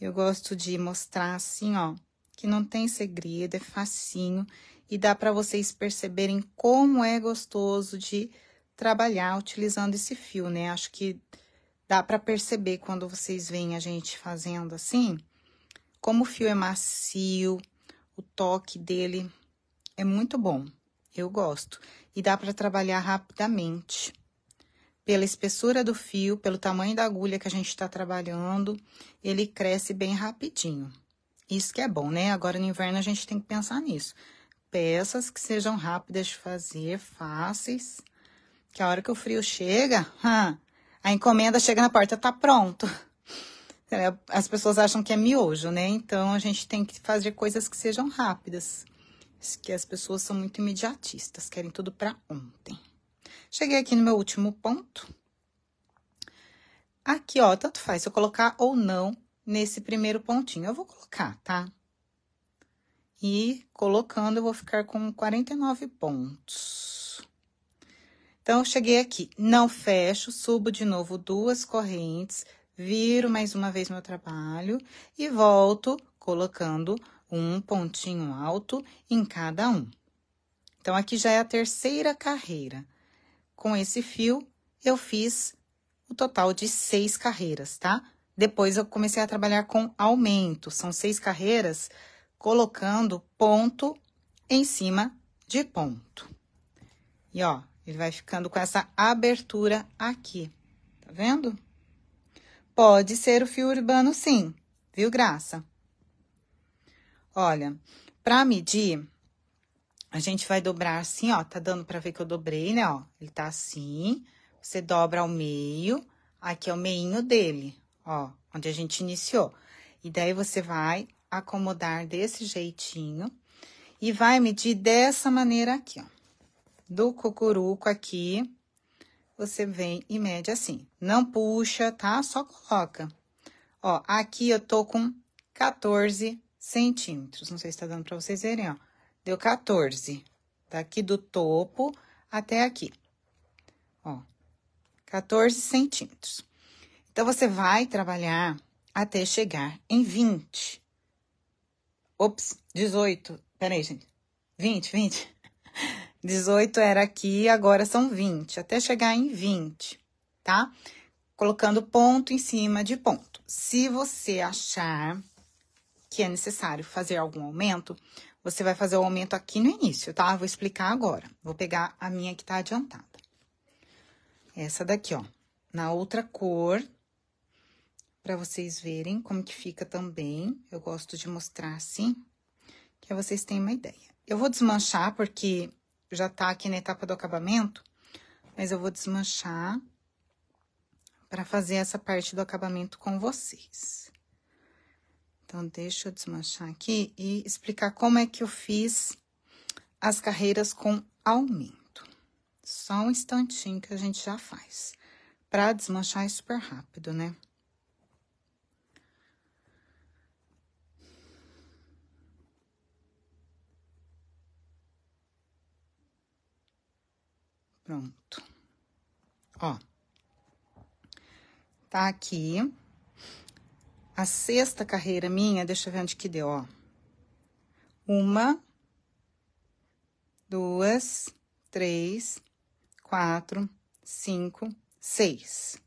Eu gosto de mostrar assim, ó, que não tem segredo, é facinho e dá para vocês perceberem como é gostoso de trabalhar utilizando esse fio, né? Acho que dá para perceber quando vocês veem a gente fazendo assim, como o fio é macio, o toque dele é muito bom. Eu gosto e dá para trabalhar rapidamente pela espessura do fio, pelo tamanho da agulha que a gente está trabalhando, ele cresce bem rapidinho. Isso que é bom, né? Agora no inverno a gente tem que pensar nisso. Peças que sejam rápidas de fazer, fáceis, que a hora que o frio chega, a encomenda chega na porta, tá pronto. É, as pessoas acham que é miojo, né? Então a gente tem que fazer coisas que sejam rápidas. Que as pessoas são muito imediatistas, querem tudo para ontem. Cheguei aqui no meu último ponto. Aqui, ó, tanto faz se eu colocar ou não nesse primeiro pontinho. Eu vou colocar, tá? E colocando, eu vou ficar com 49 pontos. Então, cheguei aqui, não fecho, subo de novo duas correntes, viro mais uma vez meu trabalho e volto colocando um pontinho alto em cada um. Então, aqui já é a terceira carreira. Com esse fio, eu fiz o total de seis carreiras, tá? Depois eu comecei a trabalhar com aumento, são seis carreiras, colocando ponto em cima de ponto. E ó, ele vai ficando com essa abertura aqui, tá vendo? Pode ser o fio urbano sim, viu, Graça? Olha, para medir, a gente vai dobrar assim, ó, tá dando pra ver que eu dobrei, né, ó. Ele tá assim, você dobra ao meio, aqui é o meinho dele, ó, onde a gente iniciou. E daí, você vai acomodar desse jeitinho e vai medir dessa maneira aqui, ó. Do cucuruco aqui, você vem e mede assim. Não puxa, tá? Só coloca. Ó, aqui eu tô com 14 centímetros. Não sei se tá dando pra vocês verem, ó. Deu 14. Daqui tá do topo até aqui. Ó, 14 centímetros. Então, você vai trabalhar até chegar em 20. Ops, 18. Peraí, gente. 20, 20. 18 era aqui, agora são 20, até chegar em 20, tá? Colocando ponto em cima de ponto. Se você achar que é necessário fazer algum aumento, você vai fazer o aumento aqui no início, tá? Vou explicar agora. Vou pegar a minha que tá adiantada. Essa daqui, ó. Na outra cor, para vocês verem como que fica também. Eu gosto de mostrar assim, que vocês têm uma ideia. Eu vou desmanchar, porque já tá aqui na etapa do acabamento, mas eu vou desmanchar para fazer essa parte do acabamento com vocês. Então, deixa eu desmanchar aqui e explicar como é que eu fiz as carreiras com aumento. Só um instantinho que a gente já faz, para desmanchar é super rápido, né? Pronto. Ó. Tá aqui a sexta carreira minha, deixa eu ver onde que deu, ó. Uma, duas, três, quatro, cinco, seis.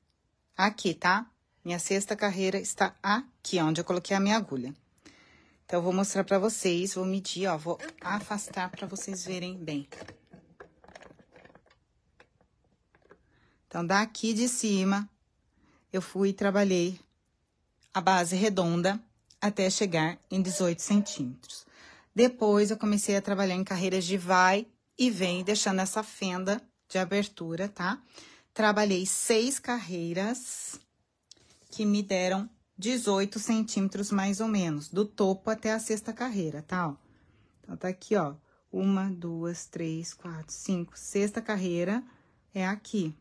Aqui, tá? Minha sexta carreira está aqui, onde eu coloquei a minha agulha. Então, eu vou mostrar pra vocês, vou medir, ó, vou afastar pra vocês verem bem. Então, daqui de cima, eu fui e trabalhei a base redonda até chegar em 18 centímetros. Depois eu comecei a trabalhar em carreiras de vai e vem, deixando essa fenda de abertura, tá? Trabalhei seis carreiras que me deram 18 centímetros mais ou menos, do topo até a sexta carreira, tá? Ó. Então, tá aqui, ó. Uma, duas, três, quatro, cinco. Sexta carreira é aqui,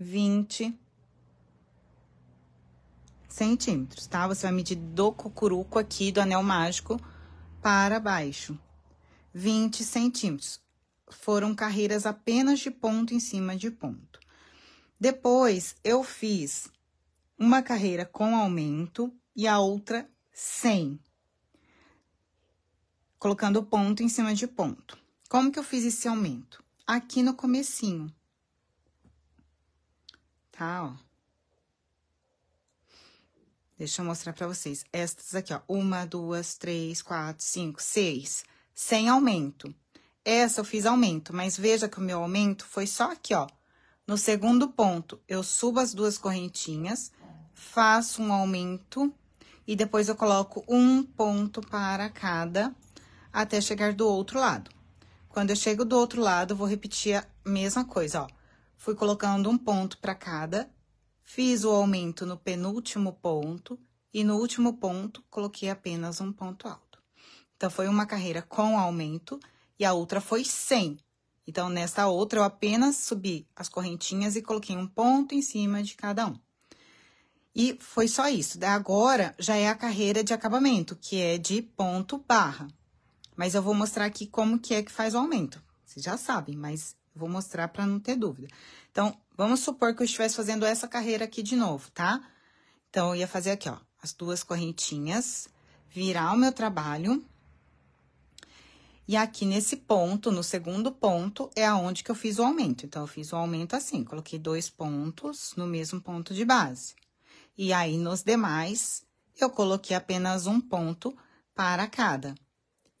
20 centímetros, tá? Você vai medir do cucuruco aqui, do anel mágico, para baixo. 20 centímetros. Foram carreiras apenas de ponto em cima de ponto. Depois, eu fiz uma carreira com aumento e a outra sem, colocando ponto em cima de ponto. Como que eu fiz esse aumento? Aqui no comecinho, tá? Ó. Deixa eu mostrar para vocês. Estas aqui, ó. Uma, duas, três, quatro, cinco, seis. Sem aumento. Essa eu fiz aumento, mas veja que o meu aumento foi só aqui, ó. No segundo ponto, eu subo as duas correntinhas, faço um aumento e depois eu coloco um ponto para cada até chegar do outro lado. Quando eu chego do outro lado, eu vou repetir a mesma coisa, ó fui colocando um ponto para cada, fiz o aumento no penúltimo ponto e no último ponto coloquei apenas um ponto alto. Então, foi uma carreira com aumento e a outra foi sem. Então, nessa outra, eu apenas subi as correntinhas e coloquei um ponto em cima de cada um. E foi só isso. Da agora já é a carreira de acabamento, que é de ponto barra. Mas eu vou mostrar aqui como que é que faz o aumento. Vocês já sabem, mas Vou mostrar para não ter dúvida. Então, vamos supor que eu estivesse fazendo essa carreira aqui de novo, tá? Então, eu ia fazer aqui, ó, as duas correntinhas, virar o meu trabalho. E aqui nesse ponto, no segundo ponto, é aonde que eu fiz o aumento. Então, eu fiz o aumento assim, coloquei dois pontos no mesmo ponto de base. E aí, nos demais, eu coloquei apenas um ponto para cada.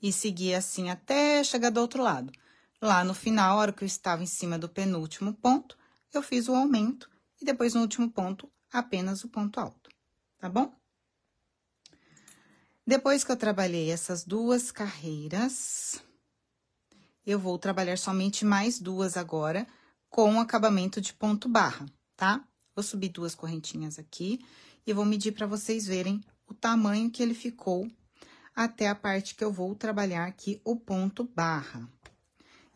E segui assim até chegar do outro lado. Lá no final, a hora que eu estava em cima do penúltimo ponto, eu fiz o aumento e depois no último ponto, apenas o ponto alto, tá bom? Depois que eu trabalhei essas duas carreiras, eu vou trabalhar somente mais duas agora com acabamento de ponto barra, tá? Vou subir duas correntinhas aqui e vou medir para vocês verem o tamanho que ele ficou até a parte que eu vou trabalhar aqui o ponto barra.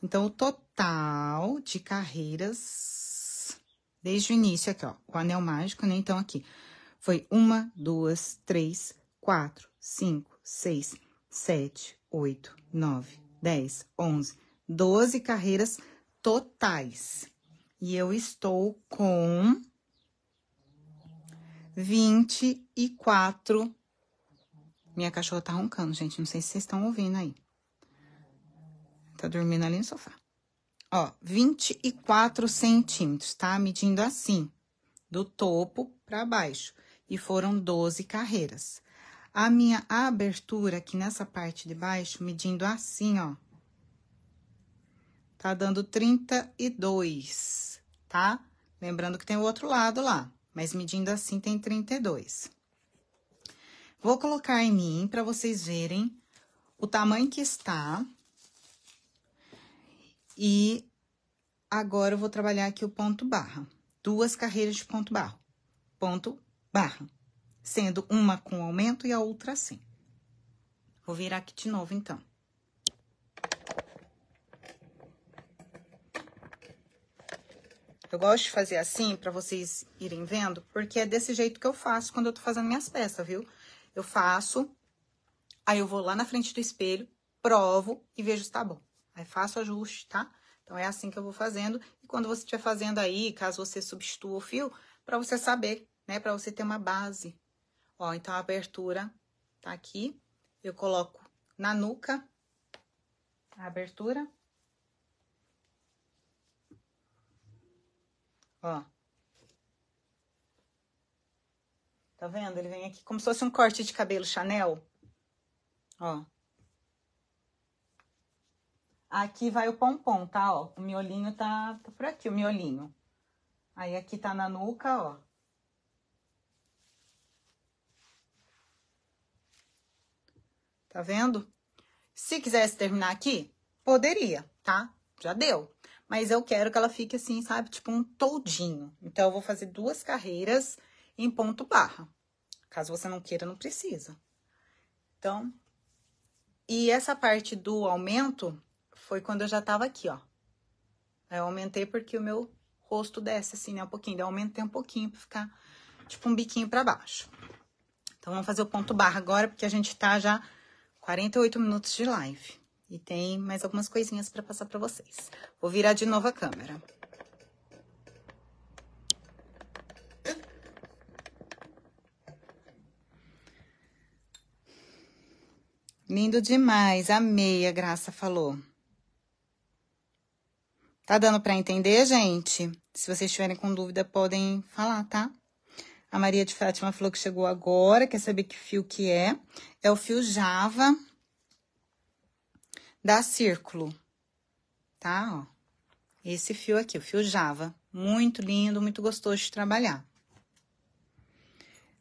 Então, o total de carreiras, desde o início aqui, ó, o anel mágico, né? Então, aqui, foi uma, duas, três, quatro, cinco, seis, sete, oito, nove, dez, onze, doze carreiras totais. E eu estou com 24. Minha cachorra tá roncando, gente. Não sei se vocês estão ouvindo aí tá dormindo ali no sofá. Ó, 24 centímetros, tá? Medindo assim, do topo para baixo. E foram 12 carreiras. A minha abertura aqui nessa parte de baixo, medindo assim, ó. Tá dando 32, tá? Lembrando que tem o outro lado lá, mas medindo assim tem 32. Vou colocar em mim para vocês verem o tamanho que está e agora eu vou trabalhar aqui o ponto barra. Duas carreiras de ponto barra. Ponto barra. Sendo uma com aumento e a outra sem. Vou virar aqui de novo, então. Eu gosto de fazer assim para vocês irem vendo, porque é desse jeito que eu faço quando eu tô fazendo minhas peças, viu? Eu faço, aí eu vou lá na frente do espelho, provo e vejo se tá bom. Aí faço ajuste, tá? Então, é assim que eu vou fazendo. E quando você estiver fazendo aí, caso você substitua o fio, para você saber, né? Para você ter uma base. Ó, então, a abertura tá aqui. Eu coloco na nuca a abertura. Ó. Tá vendo? Ele vem aqui como se fosse um corte de cabelo Chanel. Ó. Aqui vai o pompom, tá? Ó, o miolinho tá, tá por aqui, o miolinho. Aí aqui tá na nuca, ó. Tá vendo? Se quisesse terminar aqui, poderia, tá? Já deu. Mas eu quero que ela fique assim, sabe? Tipo um toldinho. Então, eu vou fazer duas carreiras em ponto barra. Caso você não queira, não precisa. Então, e essa parte do aumento, foi quando eu já tava aqui, ó. Aí eu aumentei porque o meu rosto desce assim, né? Um pouquinho. Daí eu aumentei um pouquinho pra ficar tipo um biquinho pra baixo. Então, vamos fazer o ponto barra agora, porque a gente tá já 48 minutos de live. E tem mais algumas coisinhas para passar para vocês. Vou virar de novo a câmera. Lindo demais, amei, a Graça falou. Tá dando para entender, gente? Se vocês tiverem com dúvida, podem falar, tá? A Maria de Fátima falou que chegou agora, quer saber que fio que é. É o fio Java da Círculo, tá? Ó. Esse fio aqui, o fio Java. Muito lindo, muito gostoso de trabalhar.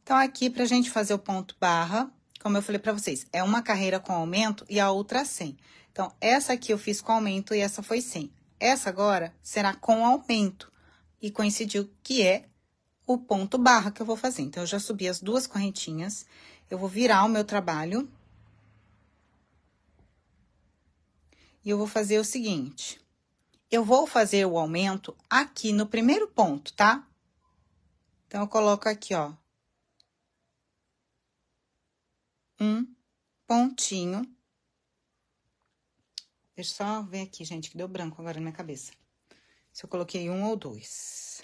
Então, aqui, pra gente fazer o ponto barra, como eu falei pra vocês, é uma carreira com aumento e a outra sem. Então, essa aqui eu fiz com aumento e essa foi sem. Essa agora será com aumento e coincidiu que é o ponto barra que eu vou fazer. Então, eu já subi as duas correntinhas, eu vou virar o meu trabalho. E eu vou fazer o seguinte, eu vou fazer o aumento aqui no primeiro ponto, tá? Então, eu coloco aqui, ó. Um pontinho Deixa eu só ver aqui, gente, que deu branco agora na minha cabeça. Se eu coloquei um ou dois.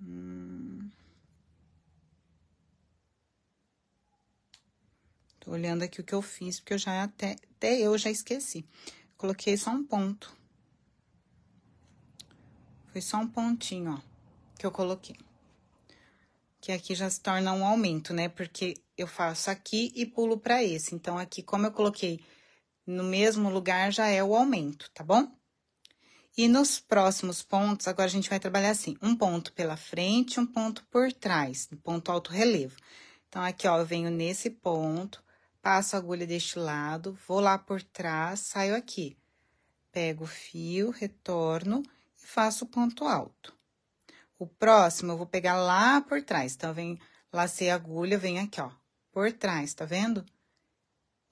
Hum. Tô olhando aqui o que eu fiz, porque eu já até, até eu já esqueci. Coloquei só um ponto. Foi só um pontinho, ó, que eu coloquei que aqui já se torna um aumento, né? Porque eu faço aqui e pulo para esse. Então, aqui, como eu coloquei no mesmo lugar, já é o aumento, tá bom? E nos próximos pontos, agora a gente vai trabalhar assim: um ponto pela frente, um ponto por trás, ponto alto relevo. Então, aqui, ó, eu venho nesse ponto, passo a agulha deste lado, vou lá por trás, saio aqui. Pego o fio, retorno e faço o ponto alto. O próximo eu vou pegar lá por trás. Então, vem, lacei a agulha, vem aqui, ó, por trás, tá vendo?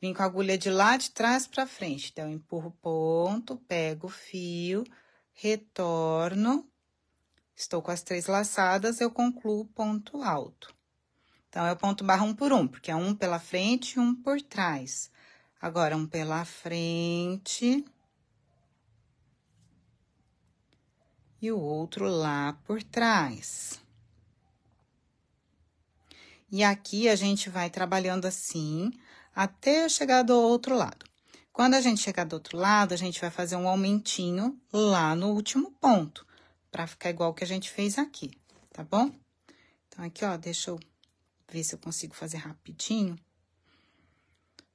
Vim com a agulha de lá de trás pra frente. Então, empurro o ponto, pego o fio, retorno. Estou com as três laçadas, eu concluo o ponto alto. Então, é o ponto barra um por um, porque é um pela frente e um por trás. Agora, um pela frente, e o outro lá por trás. E aqui a gente vai trabalhando assim até chegar do outro lado. Quando a gente chegar do outro lado, a gente vai fazer um aumentinho lá no último ponto, para ficar igual o que a gente fez aqui, tá bom? Então, aqui, ó, deixa eu ver se eu consigo fazer rapidinho.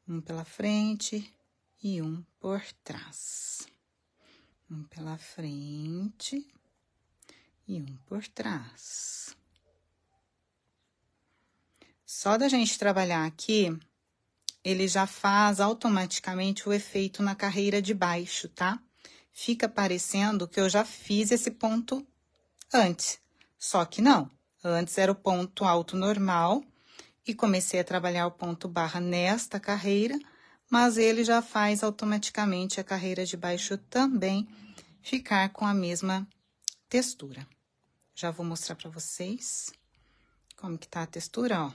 Um pela frente e um por trás. Um pela frente e um por trás. Só da gente trabalhar aqui, ele já faz automaticamente o efeito na carreira de baixo, tá? Fica parecendo que eu já fiz esse ponto antes, só que não. Antes era o ponto alto normal e comecei a trabalhar o ponto barra nesta carreira, mas ele já faz automaticamente a carreira de baixo também ficar com a mesma textura. Já vou mostrar pra vocês como que tá a textura, ó.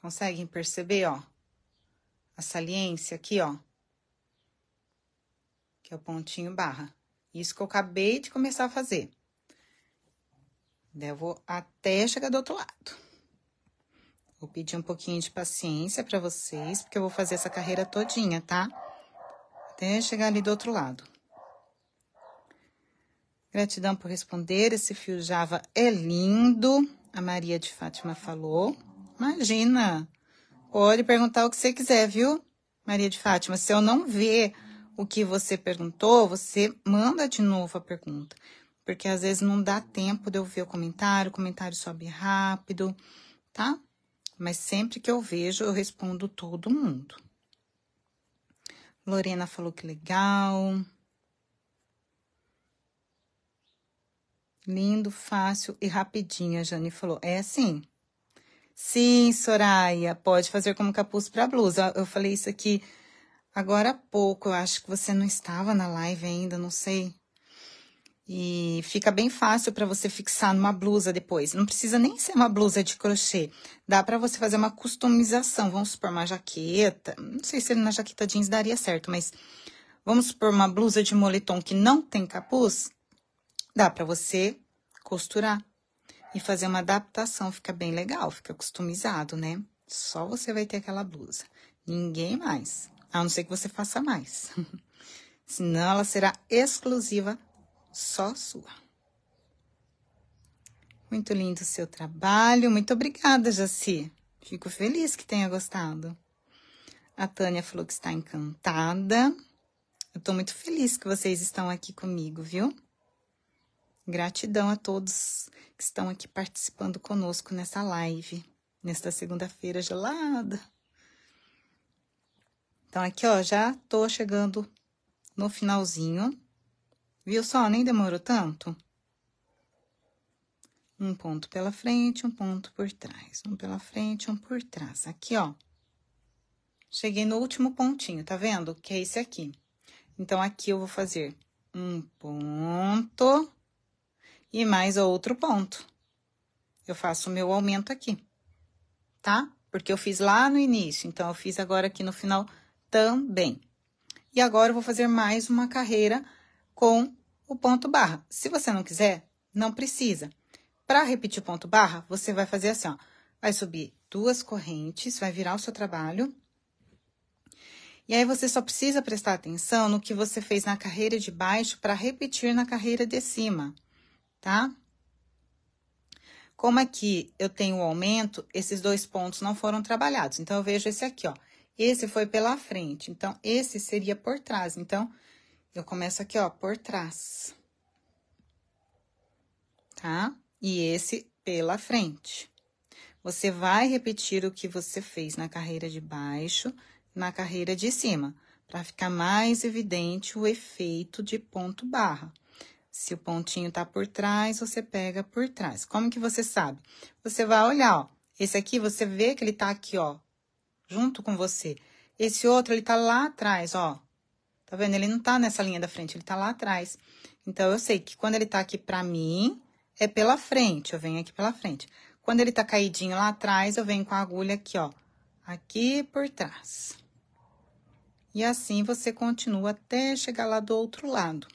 Conseguem perceber, ó? A saliência aqui, ó. Que é o pontinho barra. Isso que eu acabei de começar a fazer. Daí eu vou até chegar do outro lado. Vou pedir um pouquinho de paciência para vocês, porque eu vou fazer essa carreira todinha, tá? Até chegar ali do outro lado. Gratidão por responder. Esse fio Java é lindo. A Maria de Fátima falou. Imagina. Pode perguntar o que você quiser, viu? Maria de Fátima, se eu não ver o que você perguntou, você manda de novo a pergunta. Porque às vezes não dá tempo de eu ver o comentário, o comentário sobe rápido, tá? Mas sempre que eu vejo, eu respondo todo mundo. Lorena falou que legal. Lindo, fácil e rapidinho, a Jane falou. É assim? Sim, Soraya, pode fazer como capuz para blusa. Eu falei isso aqui agora há pouco, eu acho que você não estava na live ainda, não sei. E fica bem fácil para você fixar numa blusa depois. Não precisa nem ser uma blusa de crochê. Dá para você fazer uma customização. Vamos supor uma jaqueta. Não sei se na jaqueta jeans daria certo, mas vamos supor uma blusa de moletom que não tem capuz Dá para você costurar e fazer uma adaptação, fica bem legal, fica customizado, né? Só você vai ter aquela blusa, ninguém mais, a não ser que você faça mais. Senão ela será exclusiva só sua. Muito lindo o seu trabalho, muito obrigada, Jaci. Fico feliz que tenha gostado. A Tânia falou que está encantada. Eu tô muito feliz que vocês estão aqui comigo, viu? Gratidão a todos que estão aqui participando conosco nessa live, nesta segunda-feira gelada. Então, aqui, ó, já tô chegando no finalzinho. Viu só? Nem demorou tanto. Um ponto pela frente, um ponto por trás. Um pela frente, um por trás. Aqui, ó. Cheguei no último pontinho, tá vendo? Que é esse aqui. Então, aqui eu vou fazer um ponto e mais outro ponto. Eu faço o meu aumento aqui, tá? Porque eu fiz lá no início, então eu fiz agora aqui no final também. E agora eu vou fazer mais uma carreira com o ponto barra. Se você não quiser, não precisa. Para repetir o ponto barra, você vai fazer assim, ó. Vai subir duas correntes, vai virar o seu trabalho. E aí você só precisa prestar atenção no que você fez na carreira de baixo para repetir na carreira de cima tá? Como aqui eu tenho o aumento, esses dois pontos não foram trabalhados. Então, eu vejo esse aqui, ó. Esse foi pela frente, então, esse seria por trás. Então, eu começo aqui, ó, por trás. Tá? E esse pela frente. Você vai repetir o que você fez na carreira de baixo, na carreira de cima, para ficar mais evidente o efeito de ponto barra. Se o pontinho tá por trás, você pega por trás. Como que você sabe? Você vai olhar, ó. Esse aqui, você vê que ele tá aqui, ó, junto com você. Esse outro, ele tá lá atrás, ó. Tá vendo? Ele não tá nessa linha da frente, ele tá lá atrás. Então, eu sei que quando ele tá aqui pra mim, é pela frente. Eu venho aqui pela frente. Quando ele tá caidinho lá atrás, eu venho com a agulha aqui, ó. Aqui por trás. E assim, você continua até chegar lá do outro lado.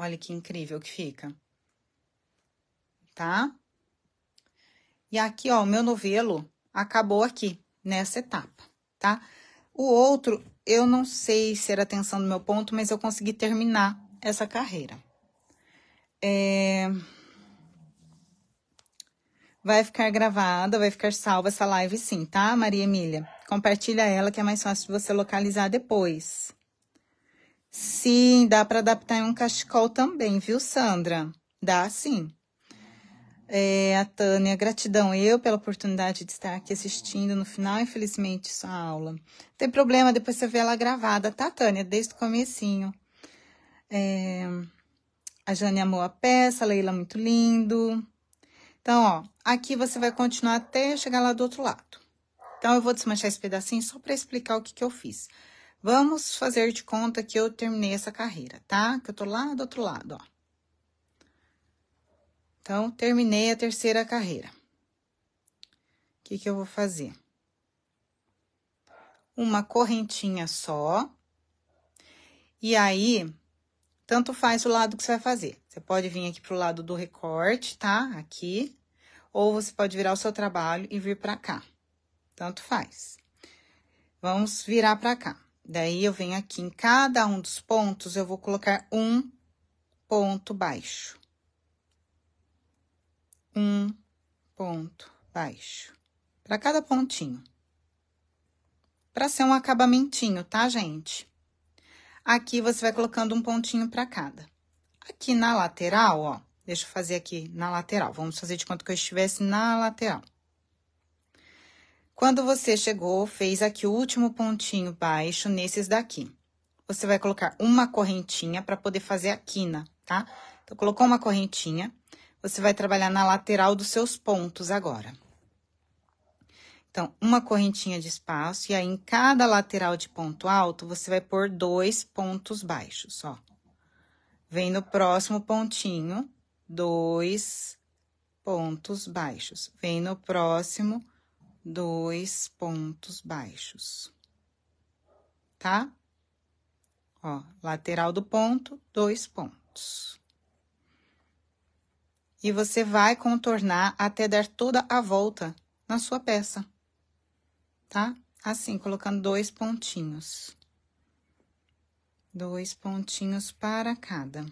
Olha que incrível que fica. Tá? E aqui, ó, o meu novelo acabou aqui, nessa etapa, tá? O outro, eu não sei se era a do meu ponto, mas eu consegui terminar essa carreira. É... Vai ficar gravada, vai ficar salva essa live sim, tá, Maria Emília? Compartilha ela que é mais fácil de você localizar depois. Sim, dá para adaptar em um cachecol também, viu, Sandra? Dá sim. É, a Tânia, gratidão eu pela oportunidade de estar aqui assistindo no final, infelizmente, sua aula. Tem problema, depois você vê ela gravada, tá, Tânia? Desde o comecinho. É, a Jane amou a peça, a Leila muito lindo. Então, ó, aqui você vai continuar até chegar lá do outro lado. Então, eu vou desmanchar esse pedacinho só para explicar o que, que eu fiz. Vamos fazer de conta que eu terminei essa carreira, tá? Que eu tô lá do outro lado, ó. Então, terminei a terceira carreira. O que, que eu vou fazer? Uma correntinha só. E aí, tanto faz o lado que você vai fazer. Você pode vir aqui pro lado do recorte, tá? Aqui. Ou você pode virar o seu trabalho e vir para cá. Tanto faz. Vamos virar para cá. Daí, eu venho aqui em cada um dos pontos, eu vou colocar um ponto baixo. Um ponto baixo. Para cada pontinho. Para ser um acabamentinho, tá, gente? Aqui, você vai colocando um pontinho para cada. Aqui na lateral, ó, deixa eu fazer aqui na lateral. Vamos fazer de quanto que eu estivesse na lateral. Quando você chegou, fez aqui o último pontinho baixo nesses daqui. Você vai colocar uma correntinha para poder fazer a quina, tá? Então, colocou uma correntinha, você vai trabalhar na lateral dos seus pontos agora. Então, uma correntinha de espaço, e aí em cada lateral de ponto alto, você vai pôr dois pontos baixos, ó. Vem no próximo pontinho, dois pontos baixos. Vem no próximo, dois pontos baixos, tá? Ó, lateral do ponto, dois pontos. E você vai contornar até dar toda a volta na sua peça, tá? Assim, colocando dois pontinhos. Dois pontinhos para cada.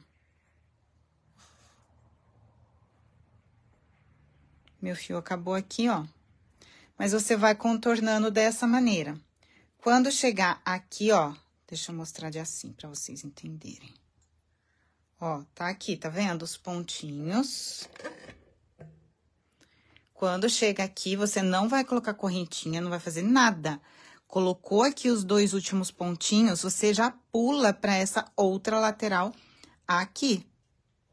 Meu fio acabou aqui, ó mas você vai contornando dessa maneira. Quando chegar aqui, ó, deixa eu mostrar de assim para vocês entenderem. Ó, tá aqui, tá vendo os pontinhos? Quando chega aqui, você não vai colocar correntinha, não vai fazer nada. Colocou aqui os dois últimos pontinhos, você já pula para essa outra lateral aqui,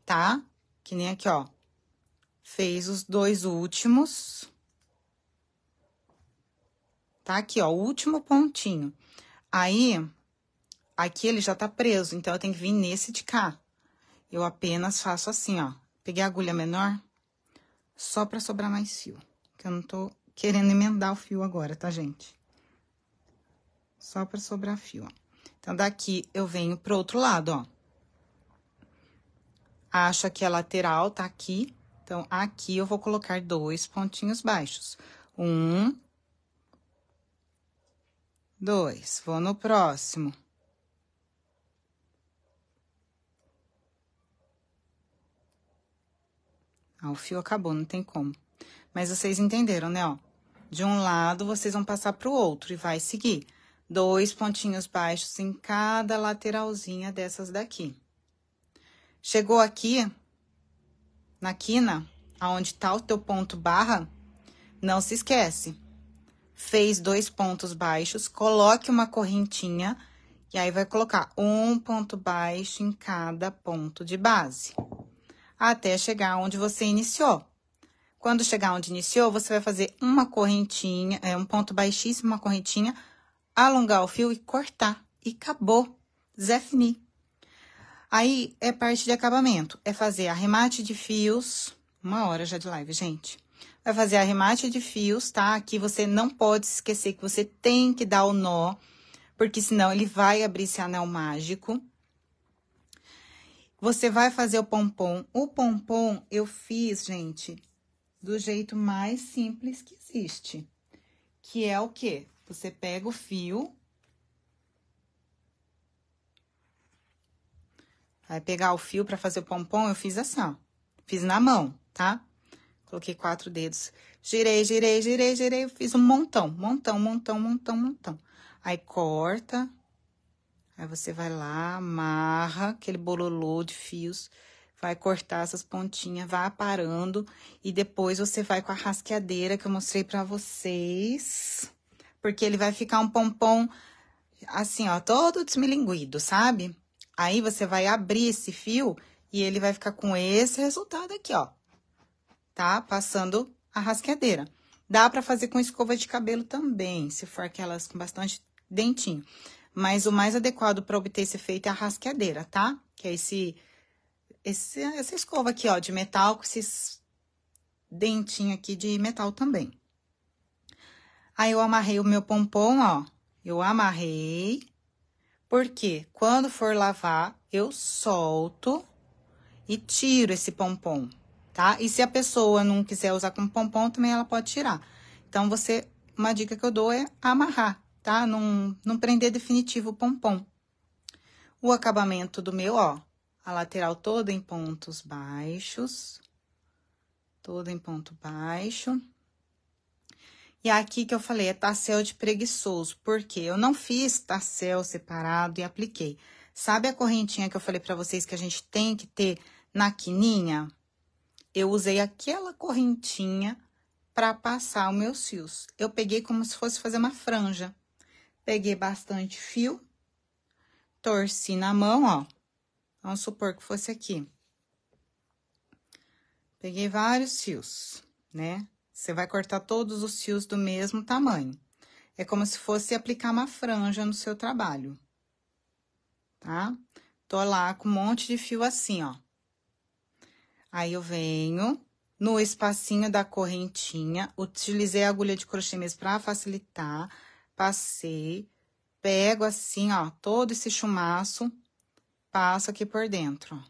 tá? Que nem aqui, ó. Fez os dois últimos tá aqui, ó, o último pontinho. Aí, aqui ele já tá preso, então eu tenho que vir nesse de cá. Eu apenas faço assim, ó. Peguei a agulha menor, só pra sobrar mais fio. Que eu não tô querendo emendar o fio agora, tá, gente? Só pra sobrar fio, ó. Então, daqui eu venho pro outro lado, ó. Acho que a lateral tá aqui. Então, aqui eu vou colocar dois pontinhos baixos. Um, dois, vou no próximo. Ah, o fio acabou, não tem como. Mas vocês entenderam, né? Ó, de um lado, vocês vão passar pro outro e vai seguir. Dois pontinhos baixos em cada lateralzinha dessas daqui. Chegou aqui, na quina, aonde tá o teu ponto barra, não se esquece fez dois pontos baixos, coloque uma correntinha e aí vai colocar um ponto baixo em cada ponto de base, até chegar onde você iniciou. Quando chegar onde iniciou, você vai fazer uma correntinha, é um ponto baixíssimo, uma correntinha, alongar o fio e cortar. E acabou. Zé Fini. Aí é parte de acabamento, é fazer arremate de fios, uma hora já de live, gente vai fazer arremate de fios, tá? Aqui você não pode esquecer que você tem que dar o nó, porque senão ele vai abrir esse anel mágico. Você vai fazer o pompom. O pompom eu fiz, gente, do jeito mais simples que existe. Que é o quê? Você pega o fio. Vai pegar o fio para fazer o pompom, eu fiz assim, ó. Fiz na mão, tá? Coloquei quatro dedos. Girei, girei, girei, girei. Fiz um montão, montão, montão, montão, montão. Aí corta. Aí você vai lá, amarra aquele bololô de fios. Vai cortar essas pontinhas, vai aparando. E depois você vai com a rasqueadeira que eu mostrei pra vocês. Porque ele vai ficar um pompom assim, ó, todo desmilinguido, sabe? Aí você vai abrir esse fio e ele vai ficar com esse resultado aqui, ó tá? Passando a rasqueadeira. Dá para fazer com escova de cabelo também, se for aquelas com bastante dentinho. Mas o mais adequado para obter esse efeito é a rasqueadeira, tá? Que é esse, esse, essa escova aqui, ó, de metal com esses dentinho aqui de metal também. Aí, eu amarrei o meu pompom, ó. Eu amarrei, porque quando for lavar, eu solto e tiro esse pompom tá? E se a pessoa não quiser usar como pompom, também ela pode tirar. Então, você, uma dica que eu dou é amarrar, tá? Não, não prender definitivo o pompom. O acabamento do meu, ó, a lateral toda em pontos baixos, toda em ponto baixo. E aqui que eu falei, é tassel de preguiçoso, porque eu não fiz tassel separado e apliquei. Sabe a correntinha que eu falei para vocês que a gente tem que ter na quininha? eu usei aquela correntinha para passar os meus fios. Eu peguei como se fosse fazer uma franja. Peguei bastante fio, torci na mão, ó. Vamos supor que fosse aqui. Peguei vários fios, né? Você vai cortar todos os fios do mesmo tamanho. É como se fosse aplicar uma franja no seu trabalho, tá? Tô lá com um monte de fio assim, ó. Aí eu venho no espacinho da correntinha, utilizei a agulha de crochê mesmo para facilitar, passei, pego assim, ó, todo esse chumaço, passo aqui por dentro, ó.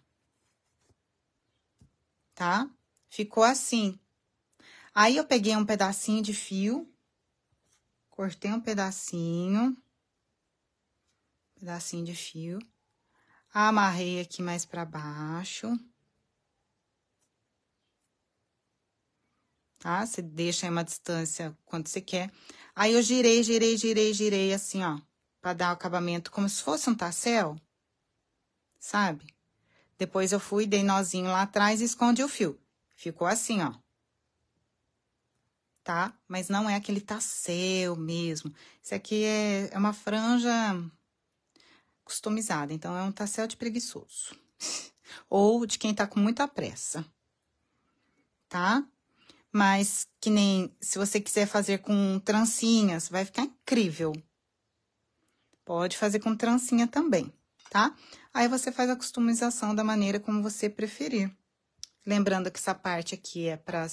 Tá? Ficou assim. Aí, eu peguei um pedacinho de fio, cortei um pedacinho, pedacinho de fio, amarrei aqui mais para baixo. tá? Você deixa aí uma distância quanto você quer. Aí eu girei, girei, girei, girei assim, ó, para dar o acabamento como se fosse um tassel, sabe? Depois eu fui, dei nozinho lá atrás e escondi o fio. Ficou assim, ó. Tá? Mas não é aquele tassel mesmo. Isso aqui é, é uma franja customizada, então é um tassel de preguiçoso. Ou de quem tá com muita pressa. Tá? Mas que nem se você quiser fazer com trancinhas, vai ficar incrível. Pode fazer com trancinha também, tá? Aí você faz a customização da maneira como você preferir. Lembrando que essa parte aqui é para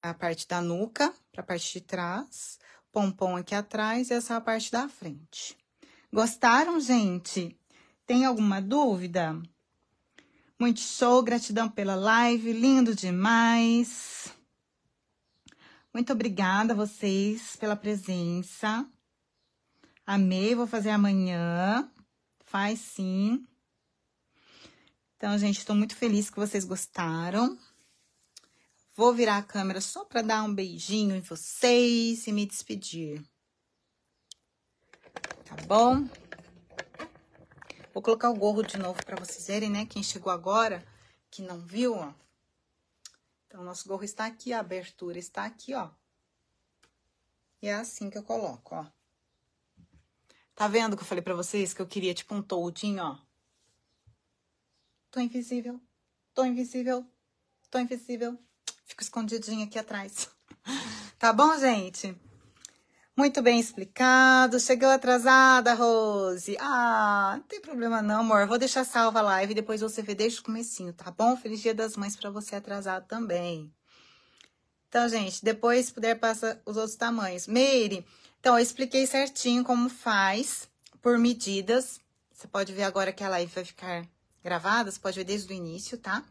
a parte da nuca, para a parte de trás, pompom aqui atrás e essa é a parte da frente. Gostaram, gente? Tem alguma dúvida? Muito show, gratidão pela live, lindo demais. Muito obrigada a vocês pela presença. Amei, vou fazer amanhã. Faz sim. Então, gente, estou muito feliz que vocês gostaram. Vou virar a câmera só para dar um beijinho em vocês e me despedir. Tá bom? Vou colocar o gorro de novo para vocês verem, né? Quem chegou agora, que não viu, ó. Então, nosso gorro está aqui, a abertura está aqui, ó. E é assim que eu coloco, ó. Tá vendo que eu falei para vocês que eu queria, tipo, um toldinho, ó. Tô invisível, tô invisível, tô invisível. Fico escondidinha aqui atrás. tá bom, gente? Muito bem explicado. Chegou atrasada, Rose. Ah, não tem problema não, amor. Vou deixar salva a live e depois você vê desde o comecinho, tá bom? Feliz Dia das Mães para você atrasado também. Então, gente, depois se puder passa os outros tamanhos. Meire, então eu expliquei certinho como faz por medidas. Você pode ver agora que a live vai ficar gravada, você pode ver desde o início, tá?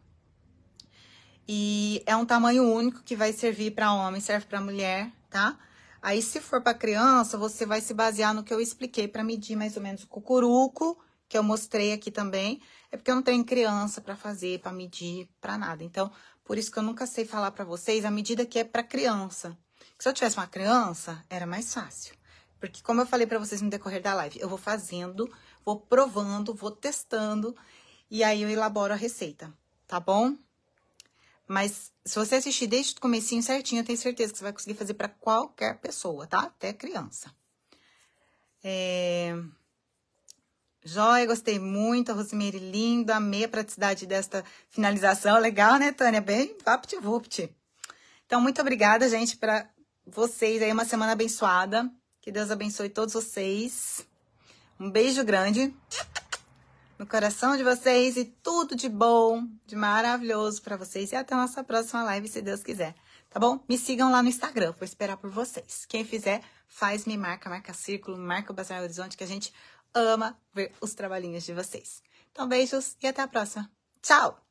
E é um tamanho único que vai servir para homem, serve para mulher, tá? Aí, se for para criança, você vai se basear no que eu expliquei para medir mais ou menos o cucuruco, que eu mostrei aqui também. É porque eu não tenho criança para fazer, para medir, para nada. Então, por isso que eu nunca sei falar para vocês a medida que é para criança. Se eu tivesse uma criança, era mais fácil. Porque, como eu falei para vocês no decorrer da live, eu vou fazendo, vou provando, vou testando e aí eu elaboro a receita, tá bom? Mas se você assistir desde o comecinho certinho, eu tenho certeza que você vai conseguir fazer para qualquer pessoa, tá? Até criança. É... Joia, gostei muito. A Rosemary, lindo. Amei a praticidade desta finalização. Legal, né, Tânia? Bem vapt-vupt. Então, muito obrigada, gente, para vocês aí. Uma semana abençoada. Que Deus abençoe todos vocês. Um beijo grande no coração de vocês e tudo de bom, de maravilhoso para vocês. E até a nossa próxima live, se Deus quiser. Tá bom? Me sigam lá no Instagram, vou esperar por vocês. Quem fizer, faz, me marca, marca círculo, marca o Bazar Horizonte, que a gente ama ver os trabalhinhos de vocês. Então, beijos e até a próxima. Tchau!